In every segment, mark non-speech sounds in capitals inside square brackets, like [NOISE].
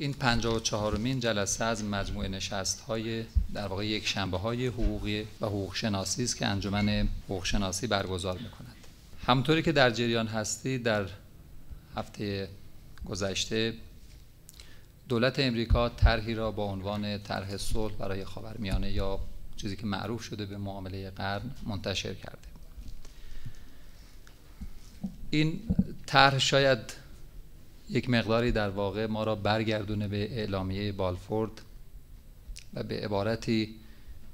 این 54 مین جلسه از مجموعه نشست های در واقع یک شنبه های حقوقی و حقوق است که انجمن حقوق برگزار می کند. همطوری که در جریان هستی در هفته گذشته دولت امریکا طرحی را با عنوان طرح صلح برای خاورمیانه یا چیزی که معروف شده به معامله قرن منتشر کرده این طرح شاید یک مقداری در واقع ما را برگردونه به اعلامیه بالفورد و به عبارتی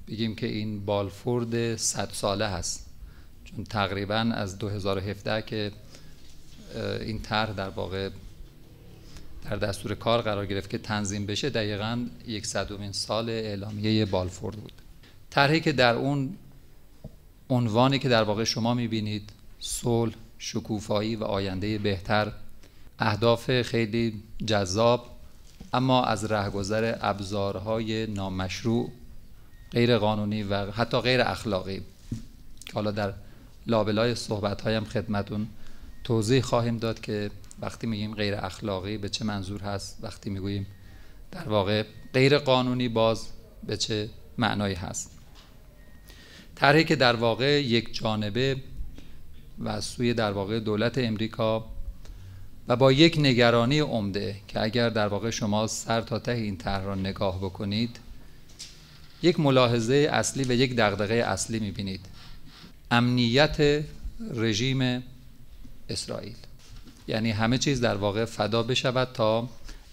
بگیم که این بالفورد صد ساله هست چون تقریبا از 2017 که این طرح در واقع در دستور کار قرار گرفت که تنظیم بشه دقیقا یک صدومین سال اعلامیه بالفورد بود طرحی که در اون عنوانی که در واقع شما میبینید صلح شکوفایی و آینده بهتر اهداف خیلی جذاب اما از رهگذر ابزارهای نامشروع غیر قانونی و حتی غیر اخلاقی که حالا در لابلای صحبت هایم خدمتون توضیح خواهیم داد که وقتی میگیم غیر اخلاقی به چه منظور هست وقتی میگوییم در واقع غیر قانونی باز به چه معنایی هست طرحی که در واقع یک جانبه و سوی در واقع دولت امریکا و با یک نگرانی عمده که اگر در واقع شما سر تا ته این طرح را نگاه بکنید یک ملاحظه اصلی و یک دقدقه اصلی میبینید امنیت رژیم اسرائیل یعنی همه چیز در واقع فدا بشود تا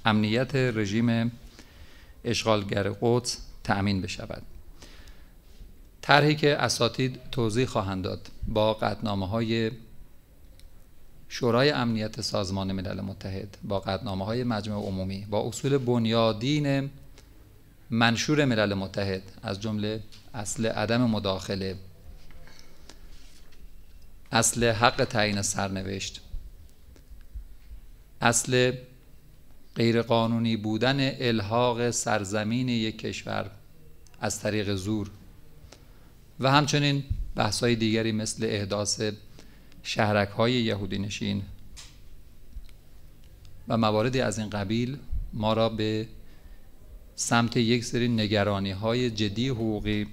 امنیت رژیم اشغالگر قدس تأمین بشود طرحی که اساتید توضیح خواهند داد با قطنامه های شورای امنیت سازمان ملل متحد با قدنامه های مجمع عمومی با اصول بنیادین منشور ملل متحد از جمله اصل عدم مداخله اصل حق تعیین سرنوشت اصل غیرقانونی بودن الحاق سرزمین یک کشور از طریق زور و همچنین بحث‌های دیگری مثل احداث شهرک های یهودی نشین و مواردی از این قبیل ما را به سمت یک سری نگرانی های جدی حقوقی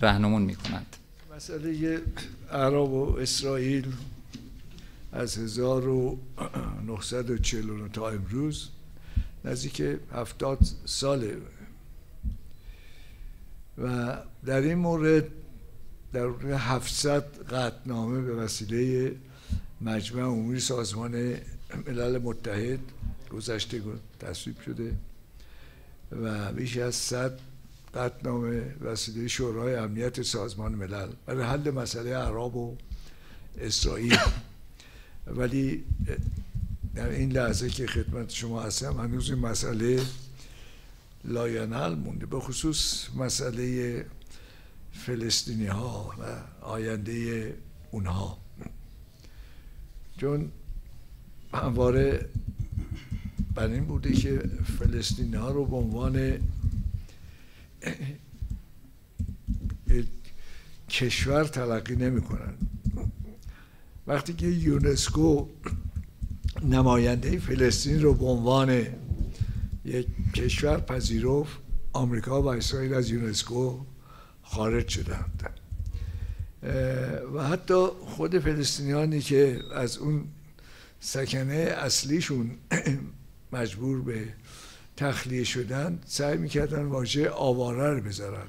رهنمون می کند مسئله عرب و اسرائیل از 1949 تا امروز نزدیک 70 ساله و در این مورد در 700 قطنامه به وسیله مجمع عمومی سازمان ملل متحد گذشته تصویب شده و بیش از 100 قطنامه وسیله شورای امنیت سازمان ملل برای حل مسئله عرب و اسرائیل ولی در این لحظه که خدمت شما هستم هنوز این مسئله لاینال مونده به خصوص مسئله فلسطینی ها و آینده اونها چون همواره بر این بوده که فلسطینی ها رو به عنوان کشور تلقی نمی کنند وقتی که یونسکو نماینده فلسطین رو به عنوان یک کشور پذیرفت آمریکا و اسرائیل از یونسکو خارج شدند و حتی خود فلسطینیانی که از اون سکنه اصلیشون [CLEARS THROAT] مجبور به تخلیه شدن سعی میکردن واژه آواره رو بذارن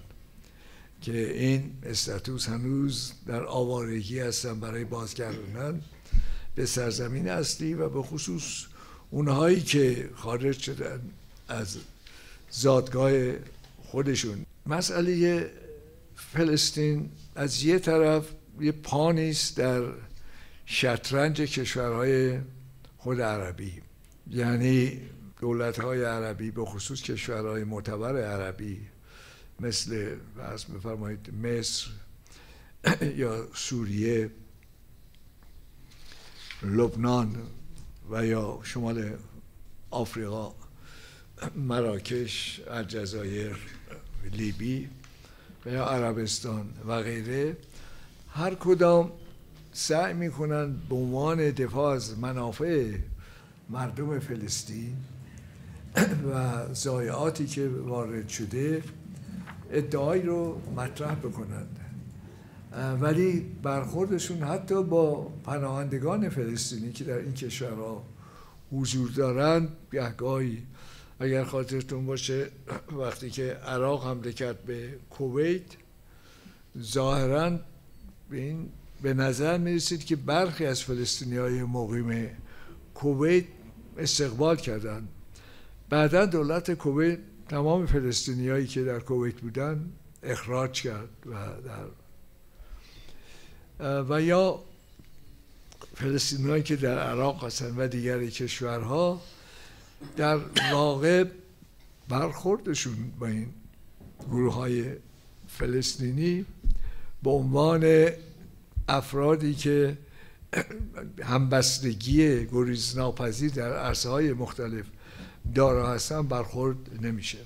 که این استاتوس هنوز در آوارگی هستن برای بازگردوندن به سرزمین اصلی و به خصوص اونهایی که خارج شدن از زادگاه خودشون مسئله فلسطین از یه طرف یه پانیست در شطرنج کشورهای خود عربی یعنی دولتهای عربی به خصوص کشورهای معتبر عربی مثل از بفرمایید مصر [CLEARS THROAT] یا سوریه لبنان و یا شمال آفریقا مراکش الجزایر لیبی یا عربستان و غیره هر کدام سعی کنند به عنوان دفاع از منافع مردم فلسطین و ضایعاتی که وارد شده ادعایی رو مطرح بکنند ولی برخوردشون حتی با پناهندگان فلسطینی که در این کشورها حضور دارند گهگاهی اگر خاطرتون باشه وقتی که عراق حمله کرد به کویت ظاهرا به این به نظر می رسید که برخی از فلسطینی های مقیم کویت استقبال کردند بعدا دولت کویت تمام فلسطینی هایی که در کویت بودن اخراج کرد و در و یا فلسطینی که در عراق هستند و دیگر کشورها در واقع برخوردشون با این گروه های فلسطینی به عنوان افرادی که همبستگی گریز ناپذیر در عرصه های مختلف دارا هستن برخورد نمیشه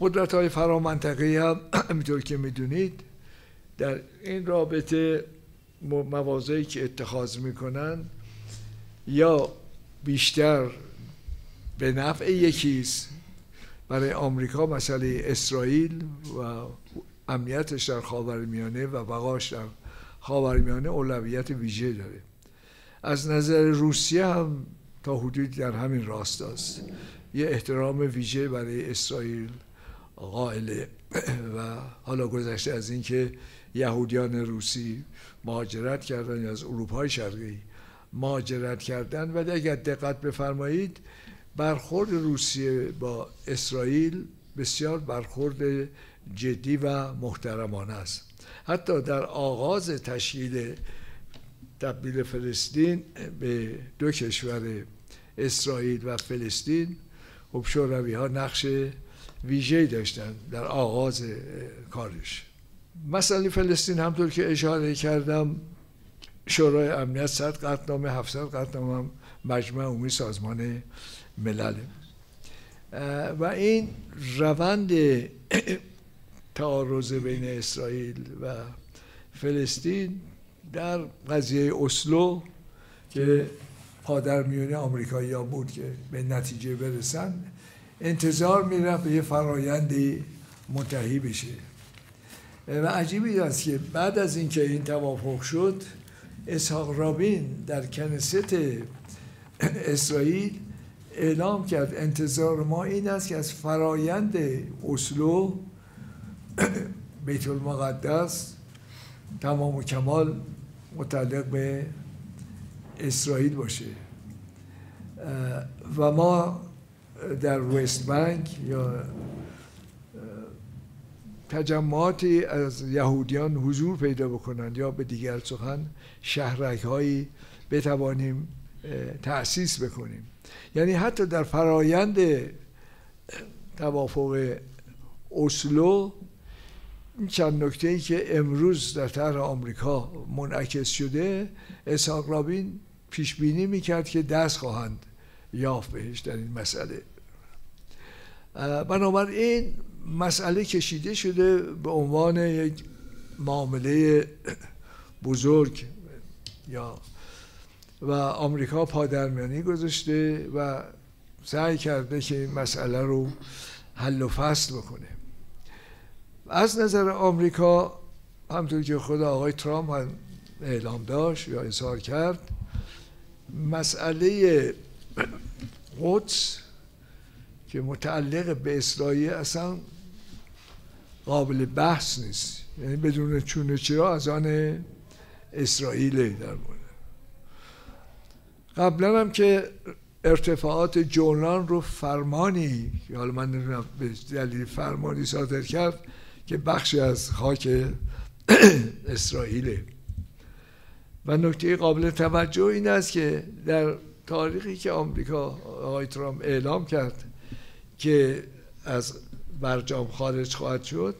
قدرت های فرامنطقی هم [CLEARS THROAT] همینطور که میدونید در این رابطه موازهی که اتخاذ میکنن یا بیشتر به نفع یکیست برای آمریکا مسئله اسرائیل و امنیتش در خاورمیانه و بقاش در خاورمیانه اولویت ویژه داره از نظر روسیه هم تا حدودی در همین راست است. یه احترام ویژه برای اسرائیل قائله و حالا گذشته از اینکه یهودیان روسی مهاجرت کردن از اروپای شرقی مهاجرت کردن و اگر دقت بفرمایید برخورد روسیه با اسرائیل بسیار برخورد جدی و محترمانه است حتی در آغاز تشکیل تبدیل فلسطین به دو کشور اسرائیل و فلسطین خب شوروی ها نقش ویژه داشتن در آغاز کارش مسئله فلسطین همطور که اشاره کردم شورای امنیت قطنامه قطعنامه 700 قطعنامه مجمع عمومی سازمان ملل و این روند [COUGHS] تعارض بین اسرائیل و فلسطین در قضیه اسلو که پادر میونه آمریکایی بود که به نتیجه برسن انتظار میرفت به یه فرایندی منتهی بشه و عجیبی است که بعد از اینکه این توافق شد اسحاق رابین در کنست [COUGHS] اسرائیل اعلام کرد انتظار ما این است که از فرایند اسلو بیت المقدس تمام و کمال متعلق به اسرائیل باشه و ما در وست بانک یا تجمعاتی از یهودیان حضور پیدا بکنند یا به دیگر سخن شهرک هایی بتوانیم تأسیس بکنیم یعنی حتی در فرایند توافق اسلو این چند نکته ای که امروز در طرح آمریکا منعکس شده اسحاق رابین پیش بینی میکرد که دست خواهند یافت بهش در این مسئله بنابراین مسئله کشیده شده به عنوان یک معامله بزرگ یا و آمریکا پادرمیانی گذاشته و سعی کرده که این مسئله رو حل و فصل بکنه از نظر آمریکا همطور که خود آقای ترامپ هم اعلام داشت یا اظهار کرد مسئله قدس که متعلق به اسرائیل اصلا قابل بحث نیست یعنی بدون چون چرا از آن اسرائیل در قبلا هم که ارتفاعات جولان رو فرمانی که حالا من به دلیل فرمانی صادر کرد که بخشی از خاک [COUGHS] اسرائیله و نکته قابل توجه این است که در تاریخی که آمریکا آقای ترام اعلام کرد که از برجام خارج خواهد شد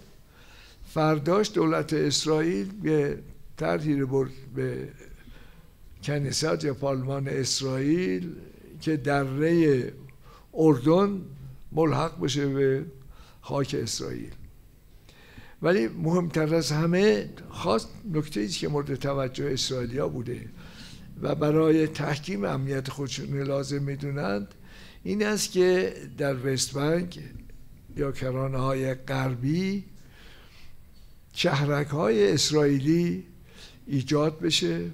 فرداش دولت اسرائیل به طرحی رو به کنیسات یا پارلمان اسرائیل که دره اردن ملحق بشه به خاک اسرائیل ولی مهمتر از همه خواست نکته است که مورد توجه اسرائیلیا بوده و برای تحکیم امنیت خودشون لازم میدونند این است که در وست یا کرانه های غربی چهرک های اسرائیلی ایجاد بشه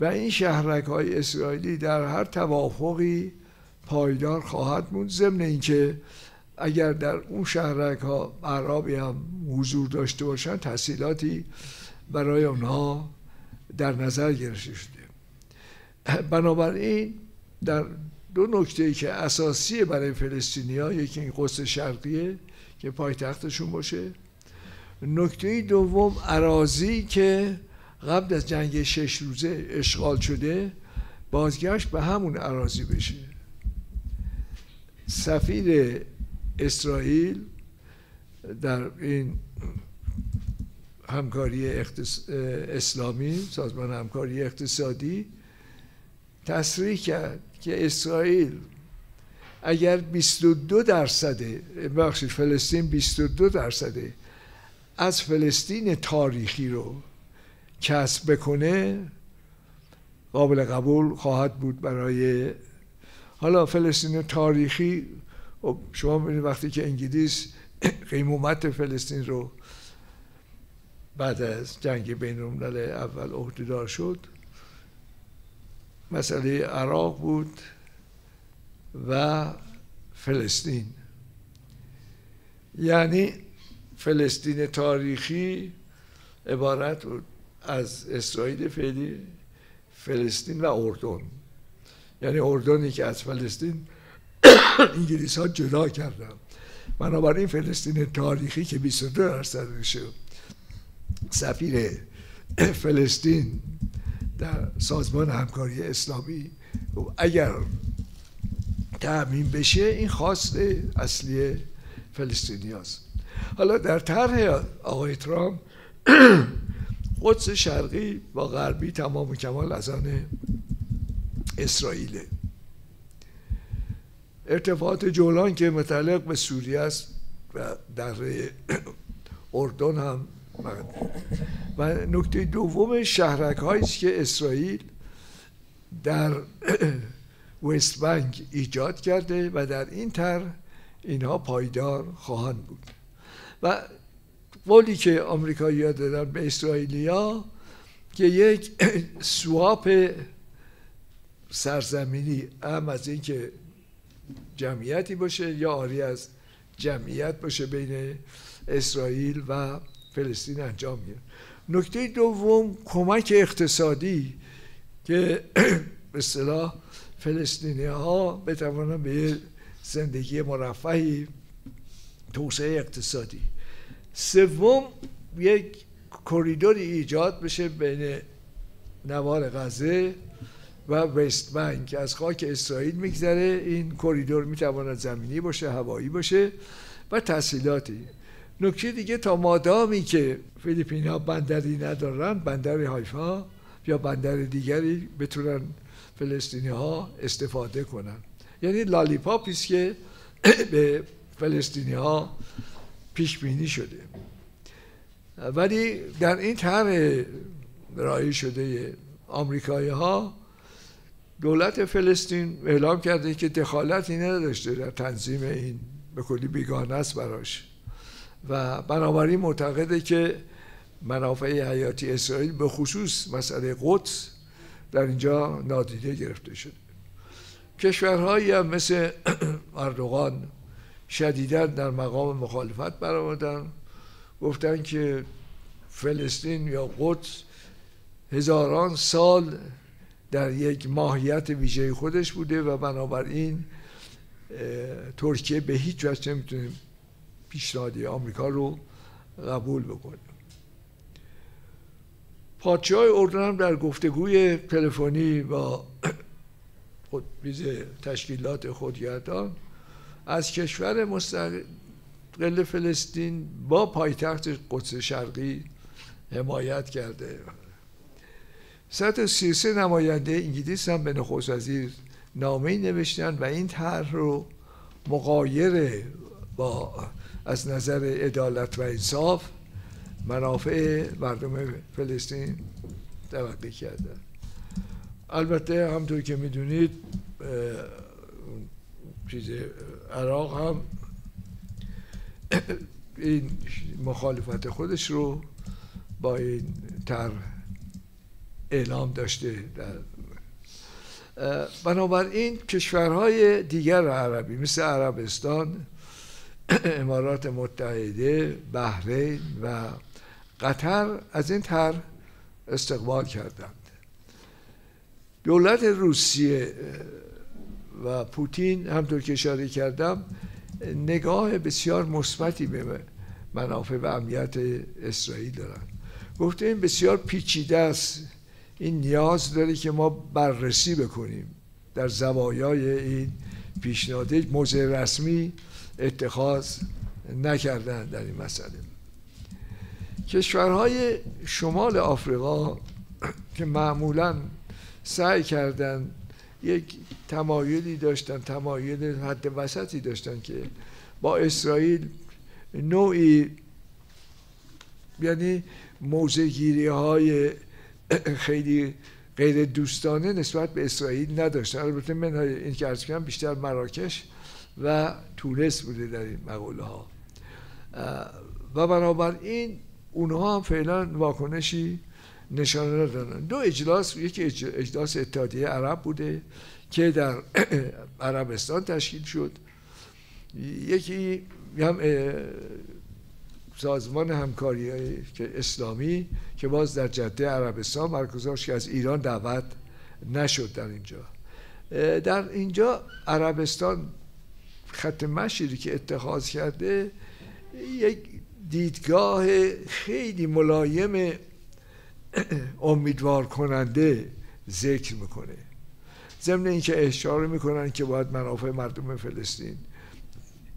و این شهرک های اسرائیلی در هر توافقی پایدار خواهد موند ضمن اینکه اگر در اون شهرک ها عربی هم حضور داشته باشن تحصیلاتی برای اونها در نظر گرفته شده بنابراین در دو نکته ای که اساسی برای ها یکی این قصد شرقیه که پایتختشون باشه نکته دوم عراضی که قبل از جنگ شش روزه اشغال شده بازگشت به همون عراضی بشه سفیر اسرائیل در این همکاری اسلامی سازمان همکاری اقتصادی تصریح کرد که اسرائیل اگر 22 درصد بخشید فلسطین 22 درصد از فلسطین تاریخی رو کسب بکنه قابل قبول خواهد بود برای حالا فلسطین تاریخی خب، شما میبینید وقتی که انگلیس [CLEARS THROAT] قیمومت فلسطین رو بعد از جنگ بین اول عهدهدار شد مسئله عراق بود و فلسطین یعنی فلسطین تاریخی عبارت بود از اسرائیل فعلی فلسطین و اردن یعنی اردنی که از فلسطین [COUGHS] انگلیس ها جدا کردن بنابراین فلسطین تاریخی که 22 درصد میشه سفیر [COUGHS] فلسطین در سازمان همکاری اسلامی اگر تعمین بشه این خواست اصلی فلسطینی هست. حالا در طرح آقای ترامپ قدس شرقی با غربی تمام و کمال از آن اسرائیله ارتفاعات جولان که متعلق به سوریه است و در [COUGHS] اردن هم و نکته دوم شهرک هایی که اسرائیل در [COUGHS] وست بنک ایجاد کرده و در این طرح اینها پایدار خواهند بود و قولی که یاد دادن به اسرائیلیا که یک [CLEARS THROAT] سواپ سرزمینی هم از اینکه جمعیتی باشه یا آری از جمعیت باشه بین اسرائیل و فلسطین انجام میده نکته دوم کمک اقتصادی که [CLEARS THROAT] به صلاح فلسطینی ها بتوانند به زندگی مرفهی توسعه اقتصادی سوم یک کریدوری ایجاد بشه بین نوار غزه و وست که از خاک اسرائیل میگذره این کریدور میتواند زمینی باشه هوایی باشه و تسهیلاتی نکته دیگه تا مادامی که فیلیپین ها بندری ندارن بندر هایفا یا بندر دیگری بتونن فلسطینی ها استفاده کنن یعنی لالیپاپی است که [CLEARS THROAT] به فلسطینی ها پیش بینی شده ولی در این طرح رایی شده آمریکایی ها دولت فلسطین اعلام کرده که دخالتی نداشته در تنظیم این به کلی بیگانه است براش و بنابراین معتقده که منافع حیاتی اسرائیل به خصوص مسئله قدس در اینجا نادیده گرفته شده کشورهایی هم مثل [CLEARS THROAT] اردوغان شدیدا در مقام مخالفت برآمدن گفتن که فلسطین یا قدس هزاران سال در یک ماهیت ویژه خودش بوده و بنابراین ترکیه به هیچ وجه نمیتونه پیشنهادی آمریکا رو قبول بکنه پادشاه اردن هم در گفتگوی تلفنی با خود تشکیلات خودگردان از کشور مستقل قل فلسطین با پایتخت قدس شرقی حمایت کرده سه نماینده انگلیس هم به نخوص وزیر نامه نوشتن و این طرح رو مقایر با از نظر عدالت و انصاف منافع مردم فلسطین توقی کردن البته همطور که میدونید چیز عراق هم این مخالفت خودش رو با این تر اعلام داشته در بنابراین کشورهای دیگر عربی مثل عربستان امارات متحده بحرین و قطر از این طرح استقبال کردند دولت روسیه و پوتین همطور که اشاره کردم نگاه بسیار مثبتی به منافع و امنیت اسرائیل دارن گفته این بسیار پیچیده است این نیاز داره که ما بررسی بکنیم در زوایای این پیشنهاد موضع رسمی اتخاذ نکردن در این مسئله کشورهای شمال آفریقا که معمولا سعی کردند یک تمایلی داشتن تمایل حد وسطی داشتن که با اسرائیل نوعی یعنی موزگیری های [COUGHS] خیلی غیر دوستانه نسبت به اسرائیل نداشتن البته من این که ارز بیشتر مراکش و تونس بوده در این مقوله ها و بنابراین اونها هم فعلا واکنشی نشانه دو اجلاس یکی اجلاس اتحادیه عرب بوده که در [COUGHS] عربستان تشکیل شد یکی هم سازمان همکاری که اسلامی که باز در جده عربستان مرکزاش که از ایران دعوت نشد در اینجا در اینجا عربستان خط مشیری که اتخاذ کرده یک دیدگاه خیلی ملایم [CLEARS THROAT] امیدوار کننده ذکر میکنه ضمن اینکه اشاره میکنن که باید منافع مردم فلسطین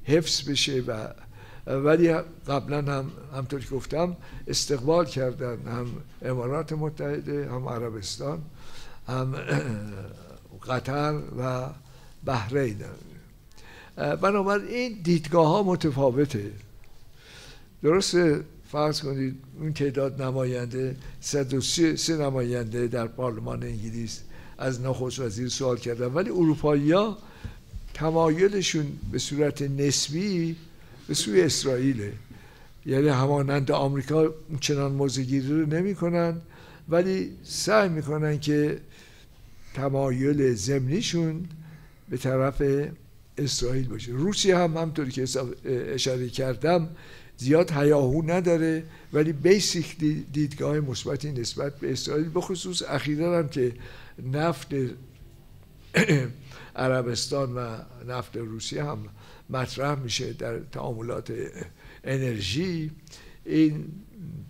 حفظ بشه و ولی قبلا هم همطور که گفتم استقبال کردن هم امارات متحده هم عربستان هم [CLEARS THROAT] قطر و بحرین بنابراین دیدگاه ها متفاوته درست. فرض کنید اون تعداد نماینده 103 سه نماینده در پارلمان انگلیس از نخست وزیر سوال کردن ولی ها تمایلشون به صورت نسبی به سوی اسرائیله یعنی همانند آمریکا چنان موزگیری رو نمیکنن ولی سعی میکنن که تمایل زمینیشون به طرف اسرائیل باشه روسیه هم همطوری که اشاره کردم زیاد هیاهو نداره ولی بیسیک دیدگاه مثبتی نسبت به اسرائیل بخصوص اخیرا هم که نفت [COUGHS] عربستان و نفت روسیه هم مطرح میشه در تعاملات انرژی این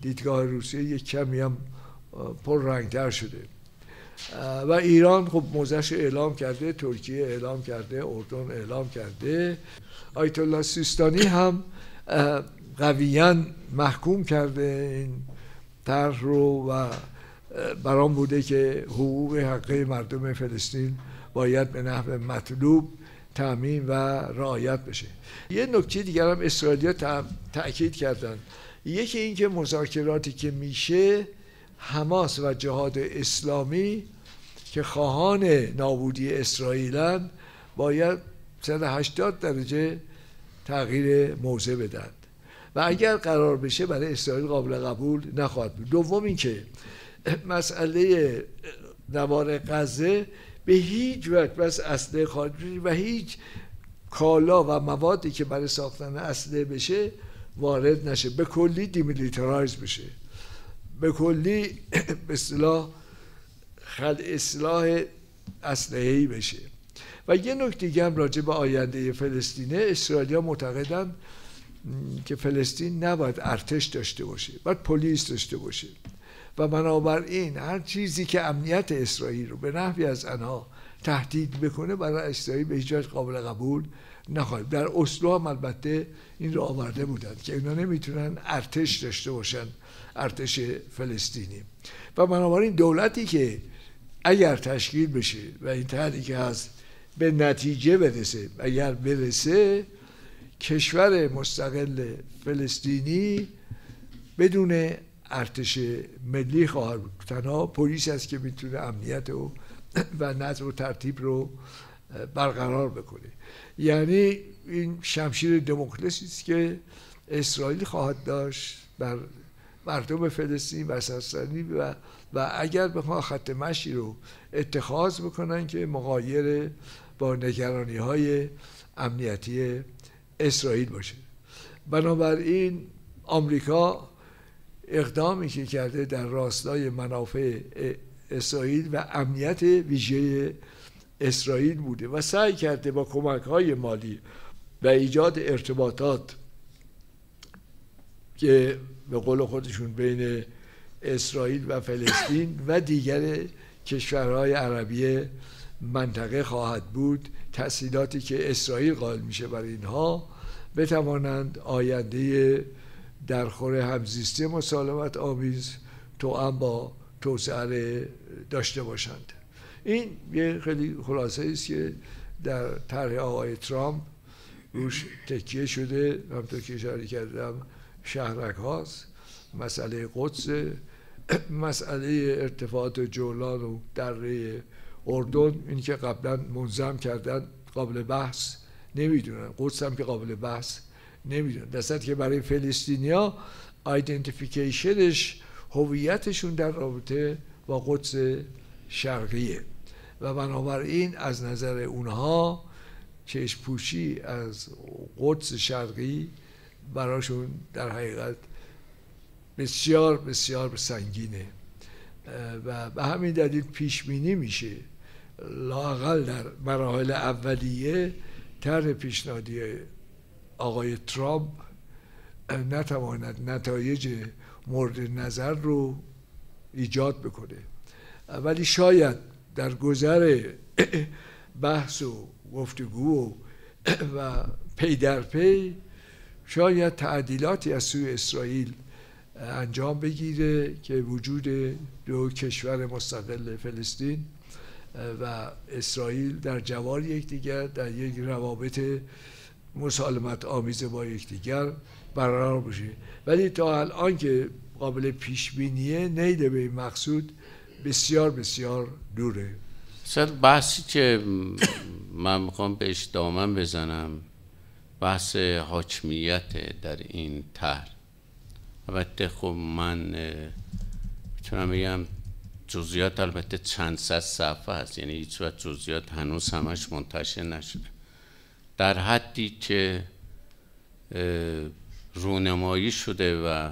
دیدگاه روسیه یک کمی هم پر رنگتر شده و ایران خب موزش اعلام کرده ترکیه اعلام کرده اردن اعلام کرده آیت الله سیستانی هم قویا محکوم کرده این طرح رو و برام بوده که حقوق حقه مردم فلسطین باید به نحو مطلوب تامین و رعایت بشه یه نکته دیگر هم اسرائیلیا تاکید کردن یکی اینکه مذاکراتی که میشه حماس و جهاد اسلامی که خواهان نابودی اسرائیلن باید 180 درجه تغییر موضع بدن و اگر قرار بشه برای اسرائیل قابل قبول نخواهد بود دوم اینکه مسئله نوار غزه به هیچ وقت بس اصله خارجی و هیچ کالا و موادی که برای ساختن اصله بشه وارد نشه به کلی دیمیلیترایز بشه به کلی [CLEARS THROAT] به اصلاح خل اصلاح اصلاحی بشه و یه نکته دیگه هم راجع به آینده فلسطینه اسرائیلیا معتقدن که فلسطین نباید ارتش داشته باشه باید پلیس داشته باشه و بنابراین هر چیزی که امنیت اسرائیل رو به نحوی از آنها تهدید بکنه برای اسرائیل به هیچ قابل قبول نخواهد در اسلو هم البته این رو آورده بودند که اینا نمیتونن ارتش داشته باشن ارتش فلسطینی و بنابراین دولتی که اگر تشکیل بشه و این تهدی که هست به نتیجه برسه اگر برسه کشور مستقل فلسطینی بدون ارتش ملی خواهد بود تنها پلیس است که میتونه امنیت و [CLEARS THROAT] و نظم و ترتیب رو برقرار بکنه یعنی این شمشیر دموکلسی است که اسرائیل خواهد داشت بر مردم فلسطین و سرسنی و و اگر بخوان خط مشی رو اتخاذ بکنن که مقایر با نگرانی های امنیتی اسرائیل باشه بنابراین آمریکا اقدامی که کرده در راستای منافع اسرائیل و امنیت ویژه اسرائیل بوده و سعی کرده با کمک های مالی و ایجاد ارتباطات که به قول خودشون بین اسرائیل و فلسطین و دیگر کشورهای عربی منطقه خواهد بود تسهیلاتی که اسرائیل قائل میشه برای اینها بتوانند آینده در خور همزیستی مسالمت آمیز تو هم با توسعه داشته باشند این یه خیلی خلاصه است که در طرح آقای ترامپ روش تکیه شده همطور که اشاره کردم شهرک هاست مسئله قدس [CLEARS THROAT] مسئله ارتفاعات جولان و دره اردن این که قبلا منظم کردن قابل بحث نمیدونن قدس هم که قابل بحث نمیدونن دستت که برای فلسطینیا آیدنتیفیکیشنش هویتشون در رابطه با قدس شرقیه و بنابراین از نظر اونها چشم پوشی از قدس شرقی براشون در حقیقت بسیار بسیار سنگینه و به همین دلیل پیش میشه لاقل در مراحل اولیه طرح پیشنهادی آقای ترامپ نتواند نتایج مورد نظر رو ایجاد بکنه ولی شاید در گذر [COUGHS] بحث و گفتگو [COUGHS] و پی در پی شاید تعدیلاتی از سوی اسرائیل انجام بگیره که وجود دو کشور مستقل فلسطین و اسرائیل در جوار یکدیگر در یک روابط مسالمت آمیز با یکدیگر برقرار بشه ولی تا الان که قابل پیش بینیه نیده به این مقصود بسیار بسیار دوره صد بحثی که من میخوام بهش دامن بزنم بحث حاکمیت در این طرح البته خب من میتونم بگم جزئیات البته چند صد صفحه هست یعنی هیچ وقت جزئیات هنوز همش منتشر نشده در حدی که رونمایی شده و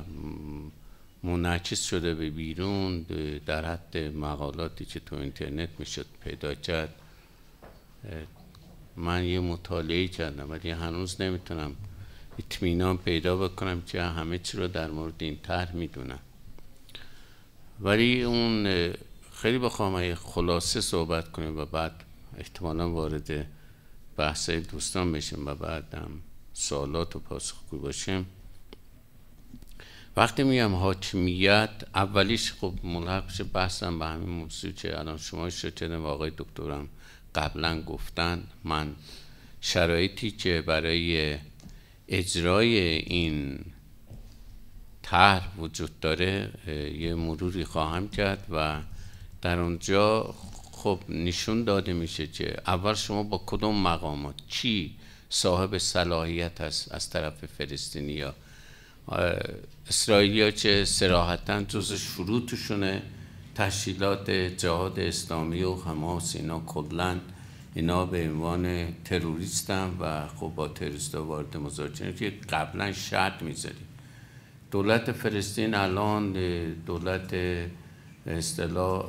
منعکس شده به بیرون در حد مقالاتی که تو اینترنت میشد پیدا کرد من یه مطالعه کردم ولی هنوز نمیتونم اطمینان پیدا بکنم که همه چی رو در مورد این طرح میدونم ولی اون خیلی بخوام خلاصه صحبت کنیم و بعد احتمالا وارد بحث دوستان بشیم و بعدم سوالات و پاسخگو باشیم وقتی میگم حاکمیت اولیش خب ملحق بحثم به همین موضوع که الان شما شدن و آقای دکترم قبلا گفتن من شرایطی که برای اجرای این طرح وجود داره یه مروری خواهم کرد و در اونجا خب نشون داده میشه که اول شما با کدوم مقامات چی صاحب صلاحیت هست از طرف فلسطینیا اسرائیلیا چه سراحتا جز شروطشونه تشکیلات جهاد اسلامی و حماس اینا کلند اینا به عنوان هم و خب با تروریست وارد مذاکره که قبلا شرط میذاریم دولت فلسطین الان دولت اصطلاح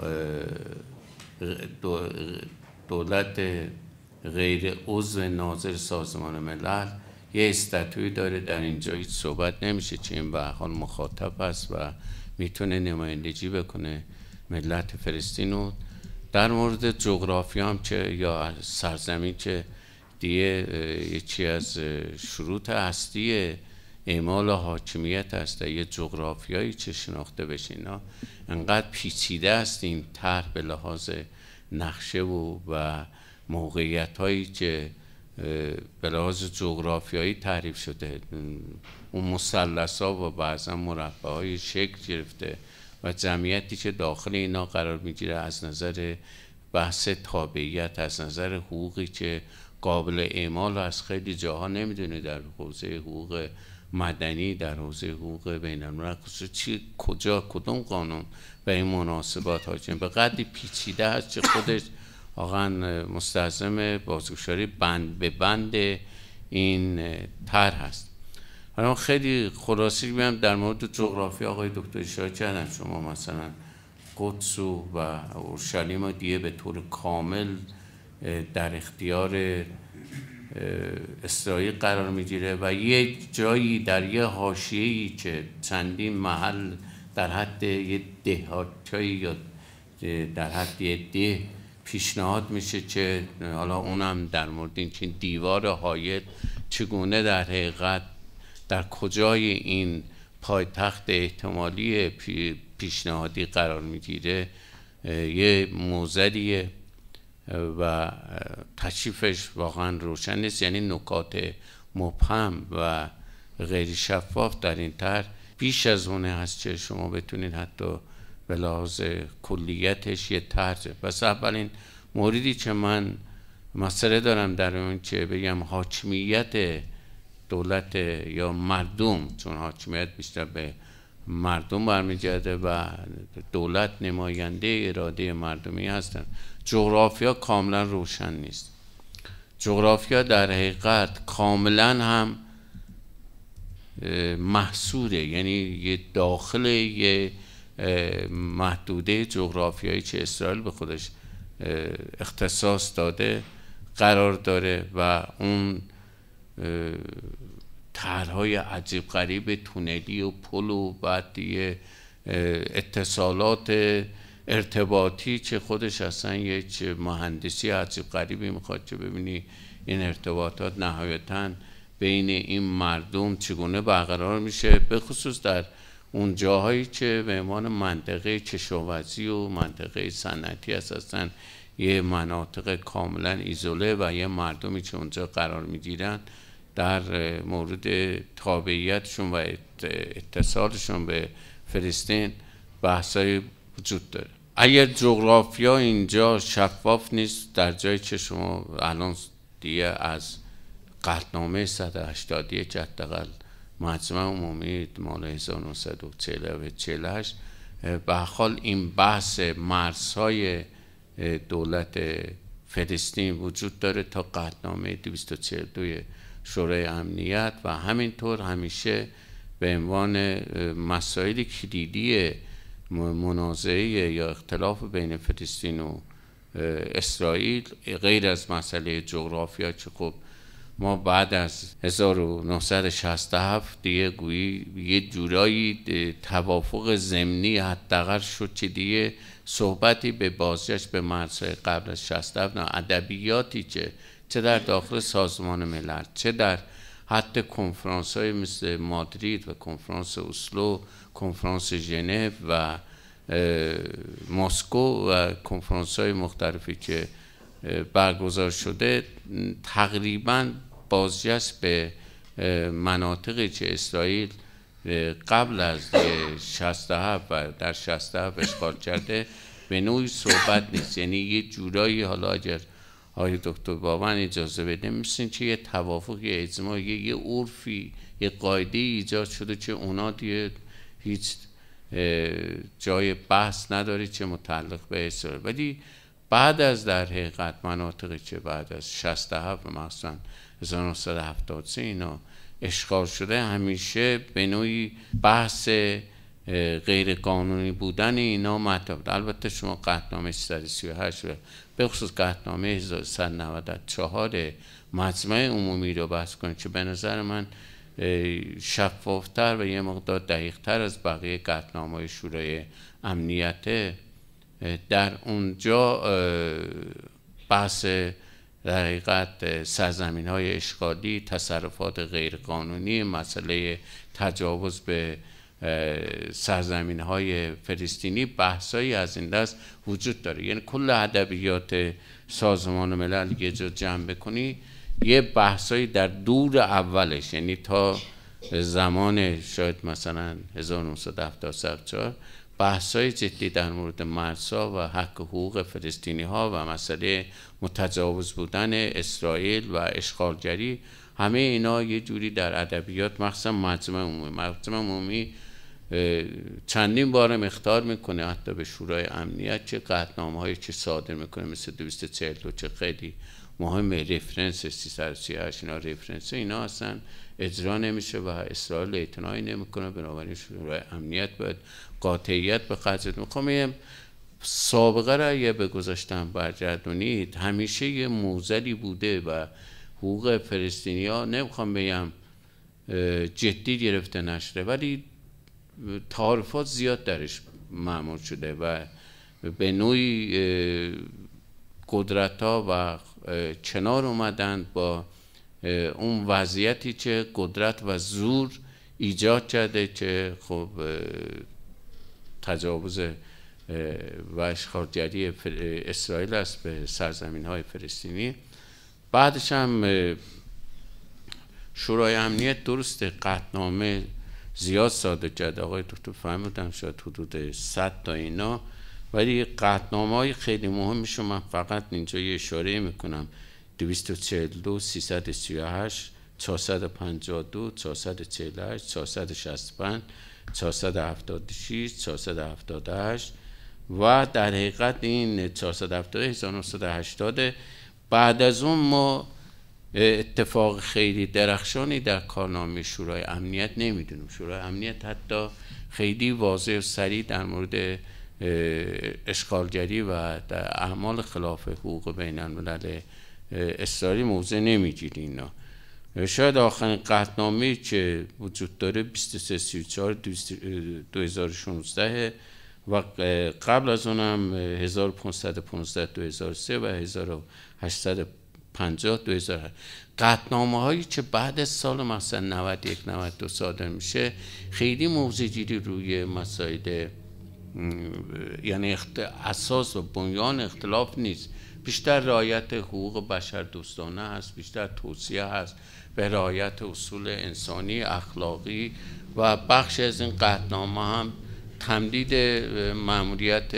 دولت غیر عضو ناظر سازمان ملل یه استاتوی داره در اینجا هیچ صحبت نمیشه چین به حال مخاطب است و میتونه نمایندگی بکنه ملت فلسطین رو در مورد جغرافیا هم که یا سرزمین که دیه یکی از شروط هستی اعمال حاکمیت هست یه جغرافیایی چه شناخته بشین انقدر پیچیده است این طرح به لحاظ نقشه و و موقعیت هایی که به لحاظ جغرافیایی تعریف شده اون مسلس ها و بعضا مربع های شکل گرفته و جمعیتی که داخل اینا قرار میگیره از نظر بحث تابعیت از نظر حقوقی که قابل اعمال و از خیلی جاها نمیدونه در حوزه حقوق مدنی در حوزه حقوق بین الملل چی کجا کدوم قانون به این مناسبات حاکم به قدری پیچیده هست که خودش واقعا مستلزم بازگشاری بند به بند این طرح هست الان خیلی خلاصی بیم در مورد جغرافی آقای دکتر اشاره کردن شما مثلا قدس و اورشلیم و دیگه به طور کامل در اختیار اسرائیل قرار میگیره و یه جایی در یه ای که چندین محل در حد یه دهاتی یا در حد یه ده پیشنهاد میشه که حالا اونم در مورد این دیوار هایت چگونه در حقیقت در کجای این پایتخت احتمالی پیشنهادی قرار میگیره یه موزدیه و تشریفش واقعا روشن نیست یعنی نکات مبهم و غیر شفاف در این طرح بیش از اونه هست که شما بتونید حتی به لحاظ کلیتش یه طرح پس اولین موردی که من مسئله دارم در اون که بگم حاکمیت دولت یا مردم چون حاکمیت بیشتر به مردم برمیگرده و دولت نماینده اراده مردمی هستند جغرافیا کاملا روشن نیست جغرافیا در حقیقت کاملا هم محصوره یعنی یه داخل یه محدوده جغرافیایی که اسرائیل به خودش اختصاص داده قرار داره و اون طرحهای عجیب غریب تونلی و پل و بعد اتصالات ارتباطی چه خودش اصلا یه مهندسی عجیب غریبی میخواد چه ببینی این ارتباطات نهایتا بین این مردم چگونه برقرار میشه به خصوص در اون جاهایی که به عنوان منطقه چشوازی و منطقه صنعتی اصلا یه مناطق کاملا ایزوله و یه مردمی که اونجا قرار میگیرن در مورد تابعیتشون و اتصالشون به فلسطین بحثای وجود داره اگر جغرافیا اینجا شفاف نیست در جایی که شما الان دیگه از قطنامه 180 جدقل حداقل مجمع عمومی مال 1940 و به حال این بحث مرزهای دولت فلسطین وجود داره تا قطنامه 242 شورای امنیت و همینطور همیشه به عنوان مسائل کلیدی منازعه یا اختلاف بین فلسطین و اسرائیل غیر از مسئله جغرافیا که خب ما بعد از 1967 دیگه گویی یه جورایی توافق زمینی حداقل شد چه دیگه صحبتی به بازگشت به مرزهای قبل از 67 ادبیاتی که چه در داخل سازمان ملل چه در حد کنفرانس های مثل مادرید و کنفرانس اسلو کنفرانس ژنو و مسکو و کنفرانس های مختلفی که برگزار شده تقریبا بازجست به مناطقی که اسرائیل قبل از 67 و در 67 اشغال کرده به نوعی صحبت نیست یعنی یه جورایی حالا اگر آقای دکتر باون اجازه بده میسین که یه توافق یه اجماع یه عرفی یه قاعده ایجاد شده که اونا دیگه هیچ جای بحث نداره چه متعلق به اسرائیل ولی بعد از در حقیقت مناطقی که بعد از 67 مخصوصا 1973 اینا اشغال شده همیشه به نوعی بحث غیر قانونی بودن اینا مطلب البته شما قطنامه 138 و به خصوص قطنامه 1194 مجمع عمومی رو بحث کنیم که به نظر من شفافتر و یه مقدار دقیقتر از بقیه قطنامه شورای امنیته در اونجا بحث در حقیقت سرزمین های اشغالی تصرفات غیرقانونی مسئله تجاوز به سرزمین های فلسطینی بحثایی از این دست وجود داره یعنی کل ادبیات سازمان ملل یه جا جمع بکنی یه بحثایی در دور اولش یعنی تا زمان شاید مثلا 1974 بحثای جدی در مورد مرسا و حق حقوق فلسطینی ها و مسئله متجاوز بودن اسرائیل و اشغالگری همه اینا یه جوری در ادبیات مخصوصا مجمع عمومی مجمع عمومی چندین بارم اختار میکنه حتی به شورای امنیت چه قطنامه های چه صادر میکنه مثل و چه خیلی مهم رفرنس 338 اینا رفرنس اینا هستن اجرا نمیشه و اسرائیل اعتنایی نمیکنه بنابراین شورای امنیت باید قاطعیت به قضیت میخوام خب، سابقه را یه به گذاشتم برگردونید همیشه یه موزلی بوده و حقوق فلسطینیا نمیخوام بگم جدی گرفته نشده ولی تعارفات زیاد درش معمول شده و به نوعی قدرت ها و چنار اومدند با اون وضعیتی که قدرت و زور ایجاد کرده که خب تجاوز و اشخارگری اسرائیل است به سرزمین های فلسطینی بعدش هم شورای امنیت درست قطنامه زیاد ساده کرد آقای دکتر فهمیدم شاید حدود 100 تا اینا ولی قطنامه های خیلی مهمشو من فقط اینجا یه اشاره میکنم 242 338 452 448 465 476 478 و در حقیقت این 478, 1980 بعد از اون ما اتفاق خیلی درخشانی در کارنامه شورای امنیت نمیدونم شورای امنیت حتی خیلی واضح و سریع در مورد اشغالگری و در اعمال خلاف حقوق بین الملل موضع نمیگیری اینا شاید آخرین قطنامه که وجود داره 2334 2016 و قبل از اونم 1515 2003 و 1800 50 2000 قطنامه هایی که بعد از سال مثلا 91 92 صادر میشه خیلی موضعگیری روی مسائل یعنی اساس و بنیان اختلاف نیست بیشتر رعایت حقوق بشر دوستانه هست بیشتر توصیه هست به رعایت اصول انسانی اخلاقی و بخش از این قطنامه هم تمدید ماموریت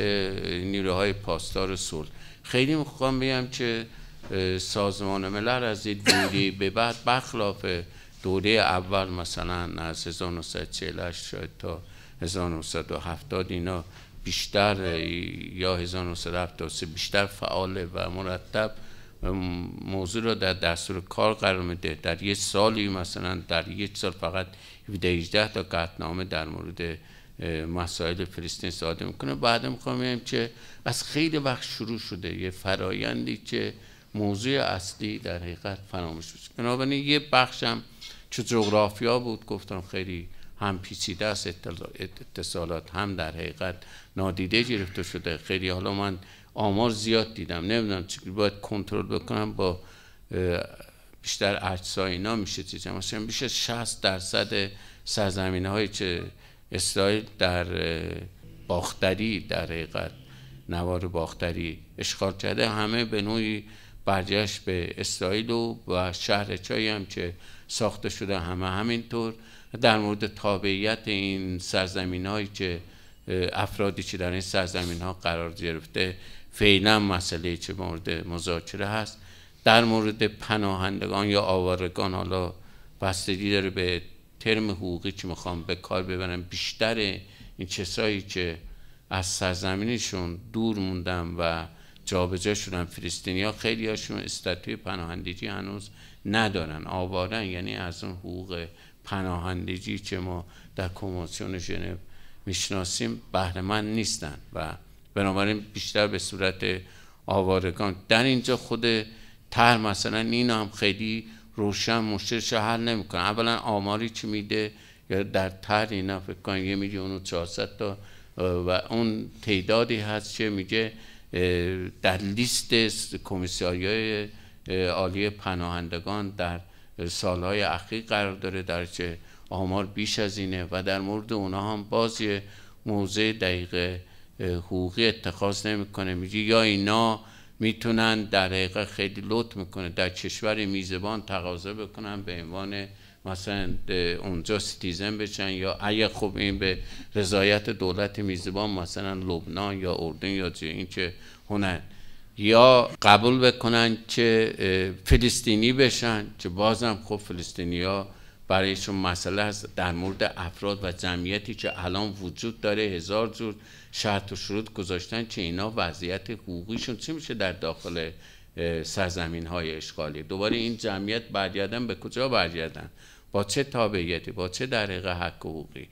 نیروهای پاسدار صلح خیلی میخوام بگم که سازمان ملل از این دوری به بعد بخلاف دوره اول مثلا از 1948 شاید تا 1970 اینا بیشتر یا 1973 بیشتر فعال و مرتب موضوع را در دستور کار قرار میده در یک سالی مثلا در یک سال فقط 18 تا قطنامه در مورد مسائل فلسطین ساده میکنه بعد میخوام بگم که از خیلی وقت شروع شده یه فرایندی که موضوع اصلی در حقیقت فراموش بود بنابراین یه بخشم چه جغرافیا بود گفتم خیلی هم پیچیده است اتصالات هم در حقیقت نادیده گرفته شده خیلی حالا من آمار زیاد دیدم نمیدونم چی باید کنترل بکنم با بیشتر اجسا اینا میشه چیز مثلا بیش از 60 درصد سرزمین های که اسرائیل در باختری در حقیقت نوار باختری اشغال کرده همه به نوعی برجشت به اسرائیل و و شهر چایی هم که ساخته شده همه همینطور در مورد تابعیت این سرزمین هایی که افرادی که در این سرزمین ها قرار گرفته فعلا مسئله چه مورد مذاکره هست در مورد پناهندگان یا آوارگان حالا بستگی داره به ترم حقوقی که میخوام به کار ببرم بیشتر این چسایی که از سرزمینشون دور موندم و جابجا شدن فلسطینیا خیلی استاتوی پناهندگی هنوز ندارن آوارن یعنی از اون حقوق پناهندگی که ما در کنوانسیون ژنو میشناسیم من نیستن و بنابراین بیشتر به صورت آوارگان در اینجا خود تر مثلا این هم خیلی روشن مشکلش حل نمیکنه اولا آماری چی میده یا در تر اینا فکر کنم یه میلیون و تا و اون تعدادی هست که میگه در لیست های عالی پناهندگان در سالهای اخیر قرار داره در چه آمار بیش از اینه و در مورد اونا هم باز موزه موضع دقیق حقوقی اتخاذ نمیکنه میگه یا اینا میتونن در حقیقت خیلی لط میکنه در کشور میزبان تقاضا بکنن به عنوان مثلا اونجا سیتیزن بشن یا اگه خب این به رضایت دولت میزبان مثلا لبنان یا اردن یا چه این که هنن یا قبول بکنن که فلسطینی بشن که بازم خب فلسطینی ها برایشون مسئله هست در مورد افراد و جمعیتی که الان وجود داره هزار جور شرط و شروط گذاشتن که اینا وضعیت حقوقیشون چی میشه در داخل سرزمین های اشغالی دوباره این جمعیت برگردن به کجا برگردن با چه تابعیتی با چه دقیقه حق حقوقی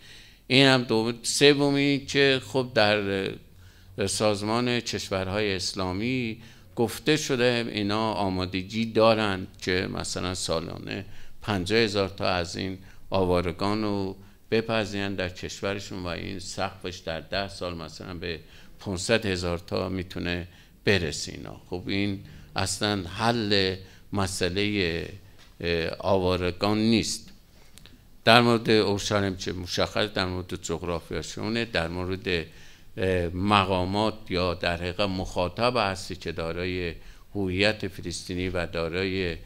این هم دوم سومی که خب در سازمان کشورهای اسلامی گفته شده اینا آمادگی دارند که مثلا سالانه 50000 هزار تا از این آوارگان رو بپذیرن در کشورشون و این سقفش در ده سال مثلا به 500 هزار تا میتونه برسه اینا خب این اصلا حل مسئله آوارگان نیست در مورد اورشلیم چه مشخص در مورد جغرافیاشونه در مورد مقامات یا در حقیقت مخاطب هستی که دارای هویت فلسطینی و دارای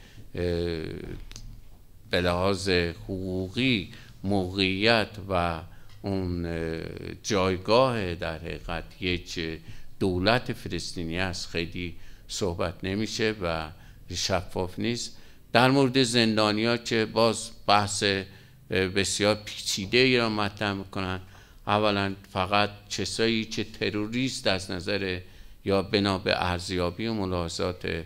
به لحاظ حقوقی موقعیت و اون جایگاه در حقیقت یک دولت فلسطینی است خیلی صحبت نمیشه و شفاف نیست در مورد زندانیا که باز بحث بسیار پیچیده ای را مطرح میکنن اولا فقط چسایی چه تروریست از نظر یا بنا به ارزیابی و ملاحظات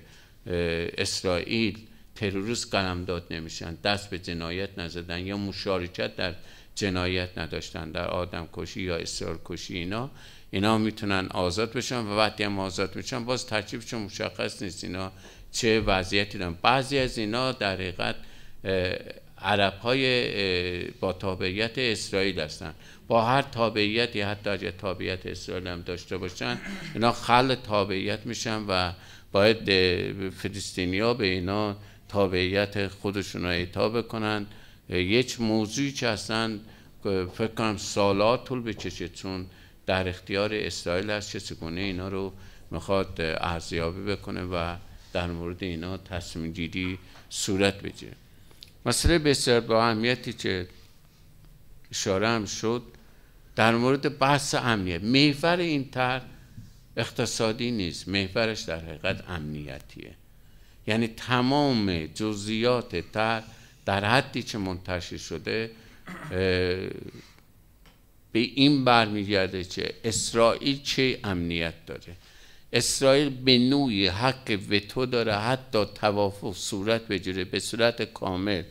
اسرائیل تروریست قلمداد نمیشن دست به جنایت نزدن یا مشارکت در جنایت نداشتن در آدم کشی یا اسرار کشی اینا اینا میتونن آزاد بشن و وقتی هم آزاد میشن باز ترکیبشون مشخص نیست اینا چه وضعیتی دارن بعضی از اینا در حقیقت عرب های با تابعیت اسرائیل هستند با هر تابعیتی حتی اگه تابعیت اسرائیل هم داشته باشن اینا خل تابعیت میشن و باید فلسطینیا به اینا تابعیت خودشون رو اعطا بکنن یک موضوعی که هستن فکر کنم سالها طول بکشه چون در اختیار اسرائیل هست چه چگونه اینا رو میخواد ارزیابی بکنه و در مورد اینا تصمیم گیری صورت بگیره مسئله بسیار با اهمیتی که اشاره هم شد در مورد بحث امنیت محور این طرح اقتصادی نیست محورش در حقیقت امنیتیه یعنی تمام جزئیات تر در حدی که منتشر شده به این برمیگرده که اسرائیل چه امنیت داره اسرائیل به نوعی حق وتو داره حتی توافق صورت بجوره به صورت کامل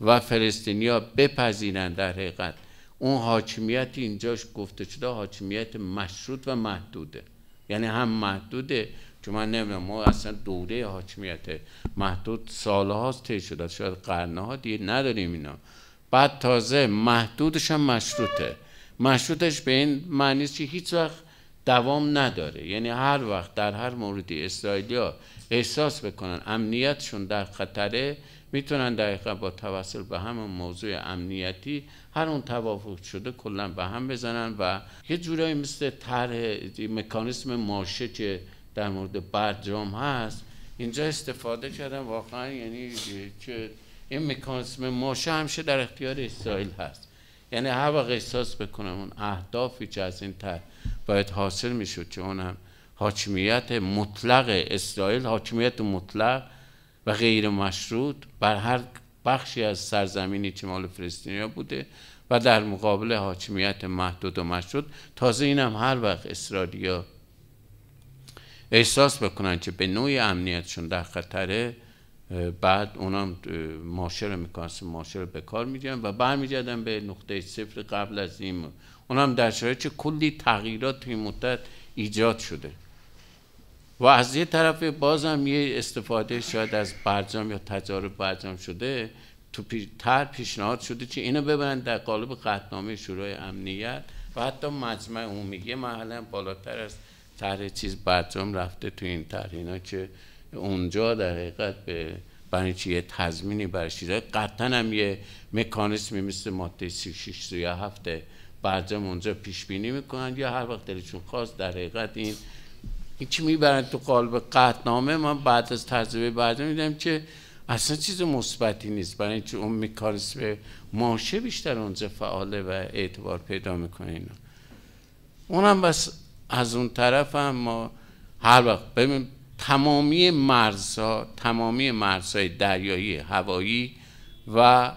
و فلسطینیا بپذیرن در حقیقت اون حاکمیت اینجاش گفته شده حاکمیت مشروط و محدوده یعنی هم محدوده چون من نمیدونم ما اصلا دوره حاکمیت محدود سالهاست طی شده شاید قرنها دیگه نداریم اینا بعد تازه محدودش هم مشروطه مشروطش به این معنی که هیچ وقت دوام نداره یعنی هر وقت در هر موردی اسرائیلیا احساس بکنن امنیتشون در خطره میتونن دقیقا با توسل به همون موضوع امنیتی هر اون توافق شده کلا به هم بزنن و یه جورایی مثل طرح مکانیسم ماشه که در مورد برجام هست اینجا استفاده کردم واقعا یعنی که این مکانیسم ماشه همشه در اختیار اسرائیل هست یعنی هر وقت احساس بکنم اون اهدافی که از این طرح باید حاصل میشد که اونم حاکمیت مطلق اسرائیل حاکمیت مطلق و غیر مشروط بر هر بخشی از سرزمین مال فلسطینیا بوده و در مقابل حاکمیت محدود و مشروط تازه هم هر وقت اسرائیلیا احساس بکنن که به نوعی امنیتشون در خطره بعد اونم ماشر میکنن رو به کار میگیرن و برمیگردن به نقطه صفر قبل از این اون هم در شرایط کلی تغییرات توی مدت ایجاد شده و از یه طرف بازم یه استفاده شاید از برجام یا تجارب برجام شده تو تر پیشنهاد شده که اینو ببرن در قالب قطنامه شورای امنیت و حتی مجمع عمومی یه محله بالاتر از طرح چیز برجام رفته تو این اینا که اونجا در حقیقت به برای یه تضمینی برش قطعا هم یه مکانیسمی مثل ماده 36 یا هفته برجام اونجا پیش بینی میکنن یا هر وقت دلشون خواست در حقیقت این این چی میبرن تو قالب قطنامه من بعد از تجربه بعد میدم که اصلا چیز مثبتی نیست برای اینکه اون میکارس به ماشه بیشتر اونجا فعاله و اعتبار پیدا میکنه اینا اونم بس از اون طرف هم ما هر وقت ببین تمامی مرزها تمامی مرزهای دریایی هوایی و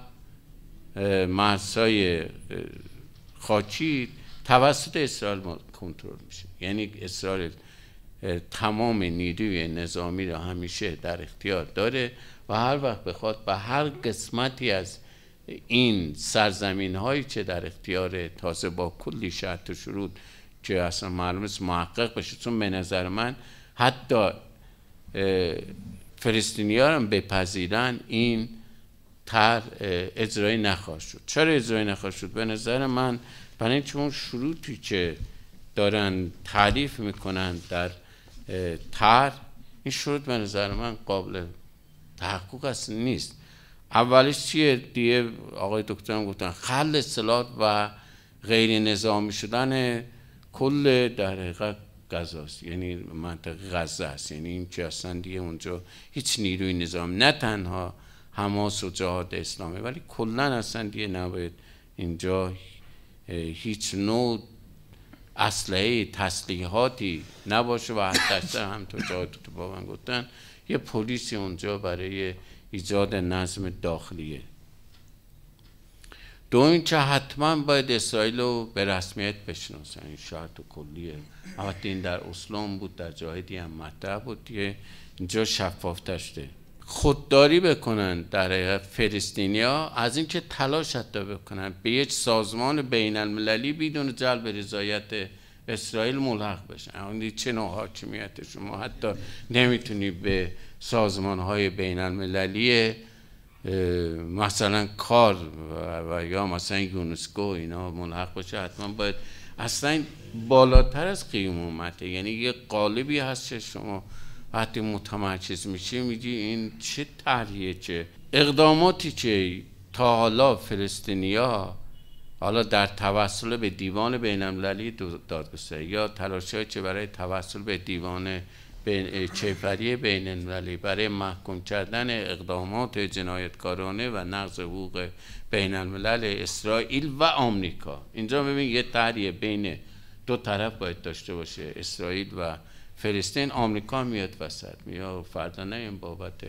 مرزهای خاکی توسط اسرائیل کنترل میشه یعنی اسرائیل تمام نیروی نظامی را همیشه در اختیار داره و هر وقت بخواد به هر قسمتی از این سرزمین هایی چه در اختیار تازه با کلی شرط و شروط که اصلا معلوم است محقق بشه چون به نظر من حتی فلسطینی هم بپذیرن این تر اجرایی نخواهد شد چرا اجرایی نخواهد شد به نظر من برای اینکه اون شروطی که دارن تعریف میکنن در تر این شروط به نظر من قابل تحقق است نیست اولش چیه دیگه آقای دکترم گفتن خل اصطلاحات و غیر نظامی شدن کل در حقیقت است. یعنی منطقه غزه است یعنی این که اصلا دیگه اونجا هیچ نیروی نظام نه تنها حماس و جهاد اسلامی ولی کلا اصلا دیگه نباید اینجا هیچ نوع اصله تسلیحاتی نباشه و حتی هم تو جهاد تو گفتن یه پلیسی اونجا برای ایجاد نظم داخلیه دو چه حتما باید اسرائیل رو به رسمیت بشناسن این شرط کلیه اما این در اسلام بود در جاهدی هم مطرح بود دیگه اینجا شفاف داشته خودداری بکنن در فلسطینیا از اینکه تلاش تا بکنن به یک سازمان بین المللی بدون جلب رضایت اسرائیل ملحق بشن اون چه نوع حاکمیت شما حتی نمیتونی به سازمان های بین المللی مثلا کار و یا مثلا یونسکو اینا ملحق بشه حتما باید اصلا بالاتر از قیمومته یعنی یه قالبی هست که شما وقتی متمرکز میشه میگی این چه تحریه چه اقداماتی که تا حالا فلسطینیا حالا در توسل به دیوان بین المللی دادگستری یا تلاشی چه برای توسل به دیوان بین چهفری بین المللی برای محکوم کردن اقدامات جنایتکارانه و نقض حقوق بین الملل اسرائیل و آمریکا اینجا ببین یه تحریه بین دو طرف باید داشته باشه اسرائیل و فلسطین آمریکا میاد وسط یا فردا نه این بابت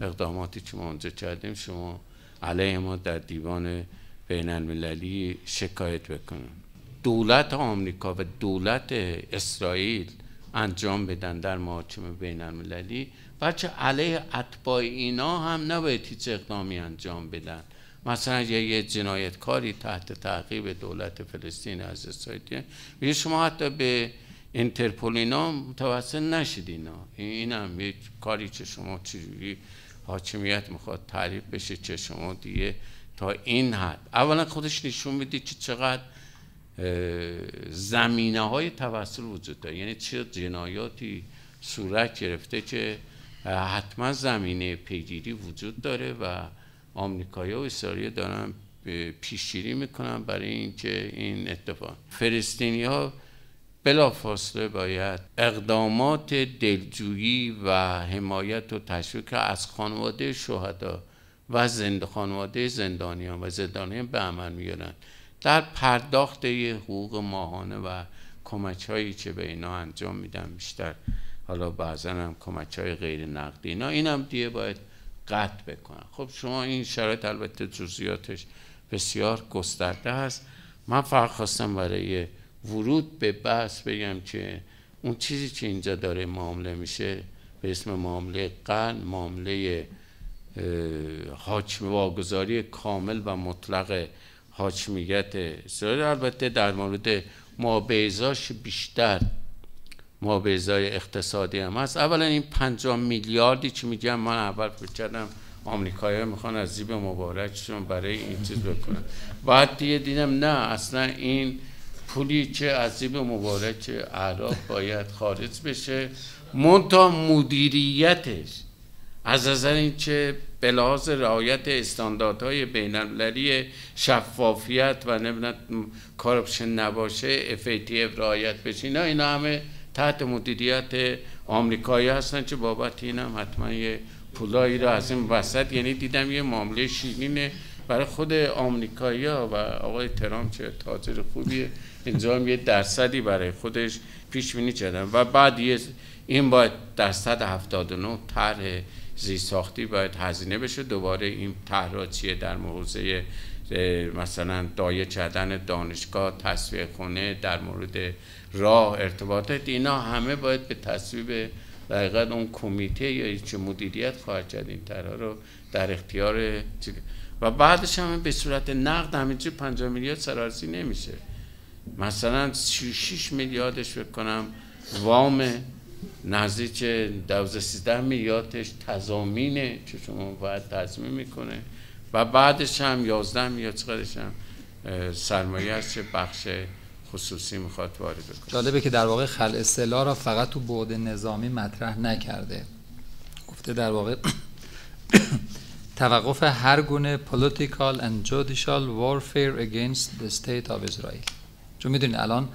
اقداماتی که ما اونجا کردیم شما علیه ما در دیوان بین المللی شکایت بکنن دولت آمریکا و دولت اسرائیل انجام بدن در محاکمه بین المللی بچه علیه اتباع اینا هم نباید هیچ اقدامی انجام بدن مثلا یه جنایتکاری تحت تعقیب دولت فلسطین از اسرائیل میگه شما حتی به اینترپول اینا متوسط نشید اینا این هم کاری که شما چجوری حاکمیت میخواد تعریف بشه چه شما دیگه تا این حد اولا خودش نشون میده که چقدر زمینه های توسل وجود داره یعنی چه جنایاتی صورت گرفته که حتما زمینه پیگیری وجود داره و آمریکایی و اسرائیل دارن پیشگیری میکنن برای اینکه این اتفاق فلسطینی ها بلافاصله باید اقدامات دلجویی و حمایت و تشویق از خانواده شهدا و زند خانواده زندانیان و زندانیان به عمل میارن در پرداخت حقوق ماهانه و کمک هایی که به اینا انجام میدن بیشتر حالا بعضا هم کمک های غیر نقدی اینا این هم دیگه باید قطع بکنن خب شما این شرایط البته جزئیاتش بسیار گسترده هست من فقط خواستم برای ورود به بحث بگم که اون چیزی که اینجا داره معامله میشه به اسم معامله قن معامله حاکم واگذاری کامل و مطلق حاکمیت اسرائیل البته در مورد مابیزاش بیشتر مابیزای اقتصادی هم هست اولا این پنجاه میلیاردی که میگم من اول فکر کردم ها میخوان از زیب مبارکشون برای این چیز بکنن بعد دیگه دیدم نه اصلا این پولی که از جیب مبارک اعراب باید خارج بشه منتها مدیریتش از نظر اینکه به لحاظ رعایت استانداردهای بین المللی شفافیت و نمیدونم کارپشن نباشه FATF رعایت بشه اینا اینا همه تحت مدیریت آمریکایی هستن که بابت این هم حتما یه پولایی رو از این وسط یعنی دیدم یه معامله شیرینه برای خود آمریکایی ها و آقای ترامپ چه تاجر خوبیه اینجا هم یه درصدی برای خودش پیش بینی کردن و بعد این باید در 179 طرح زی ساختی باید هزینه بشه دوباره این طرح چیه در موزه مثلا دایه کردن دانشگاه تصویه خونه در مورد راه ارتباطات اینا همه باید به تصویب دقیقا اون کمیته یا چه مدیریت خواهد کرد این طرح رو در اختیار و بعدش هم به صورت نقد همینجور 5 میلیارد سرارسی نمیشه مثلا 36 میلیاردش فکر کنم وام نزدیک 12 13 میلیاردش تضامینه که شما باید تضمین میکنه و بعدش هم 11 میلیارد چقدرش هم سرمایه است چه بخش خصوصی میخواد وارد بکنه جالبه که در واقع خل اصطلاح را فقط تو بعد نظامی مطرح نکرده گفته در واقع [COUGHS] توقف هر گونه political and judicial warfare against the state of Israel چون میدونید الان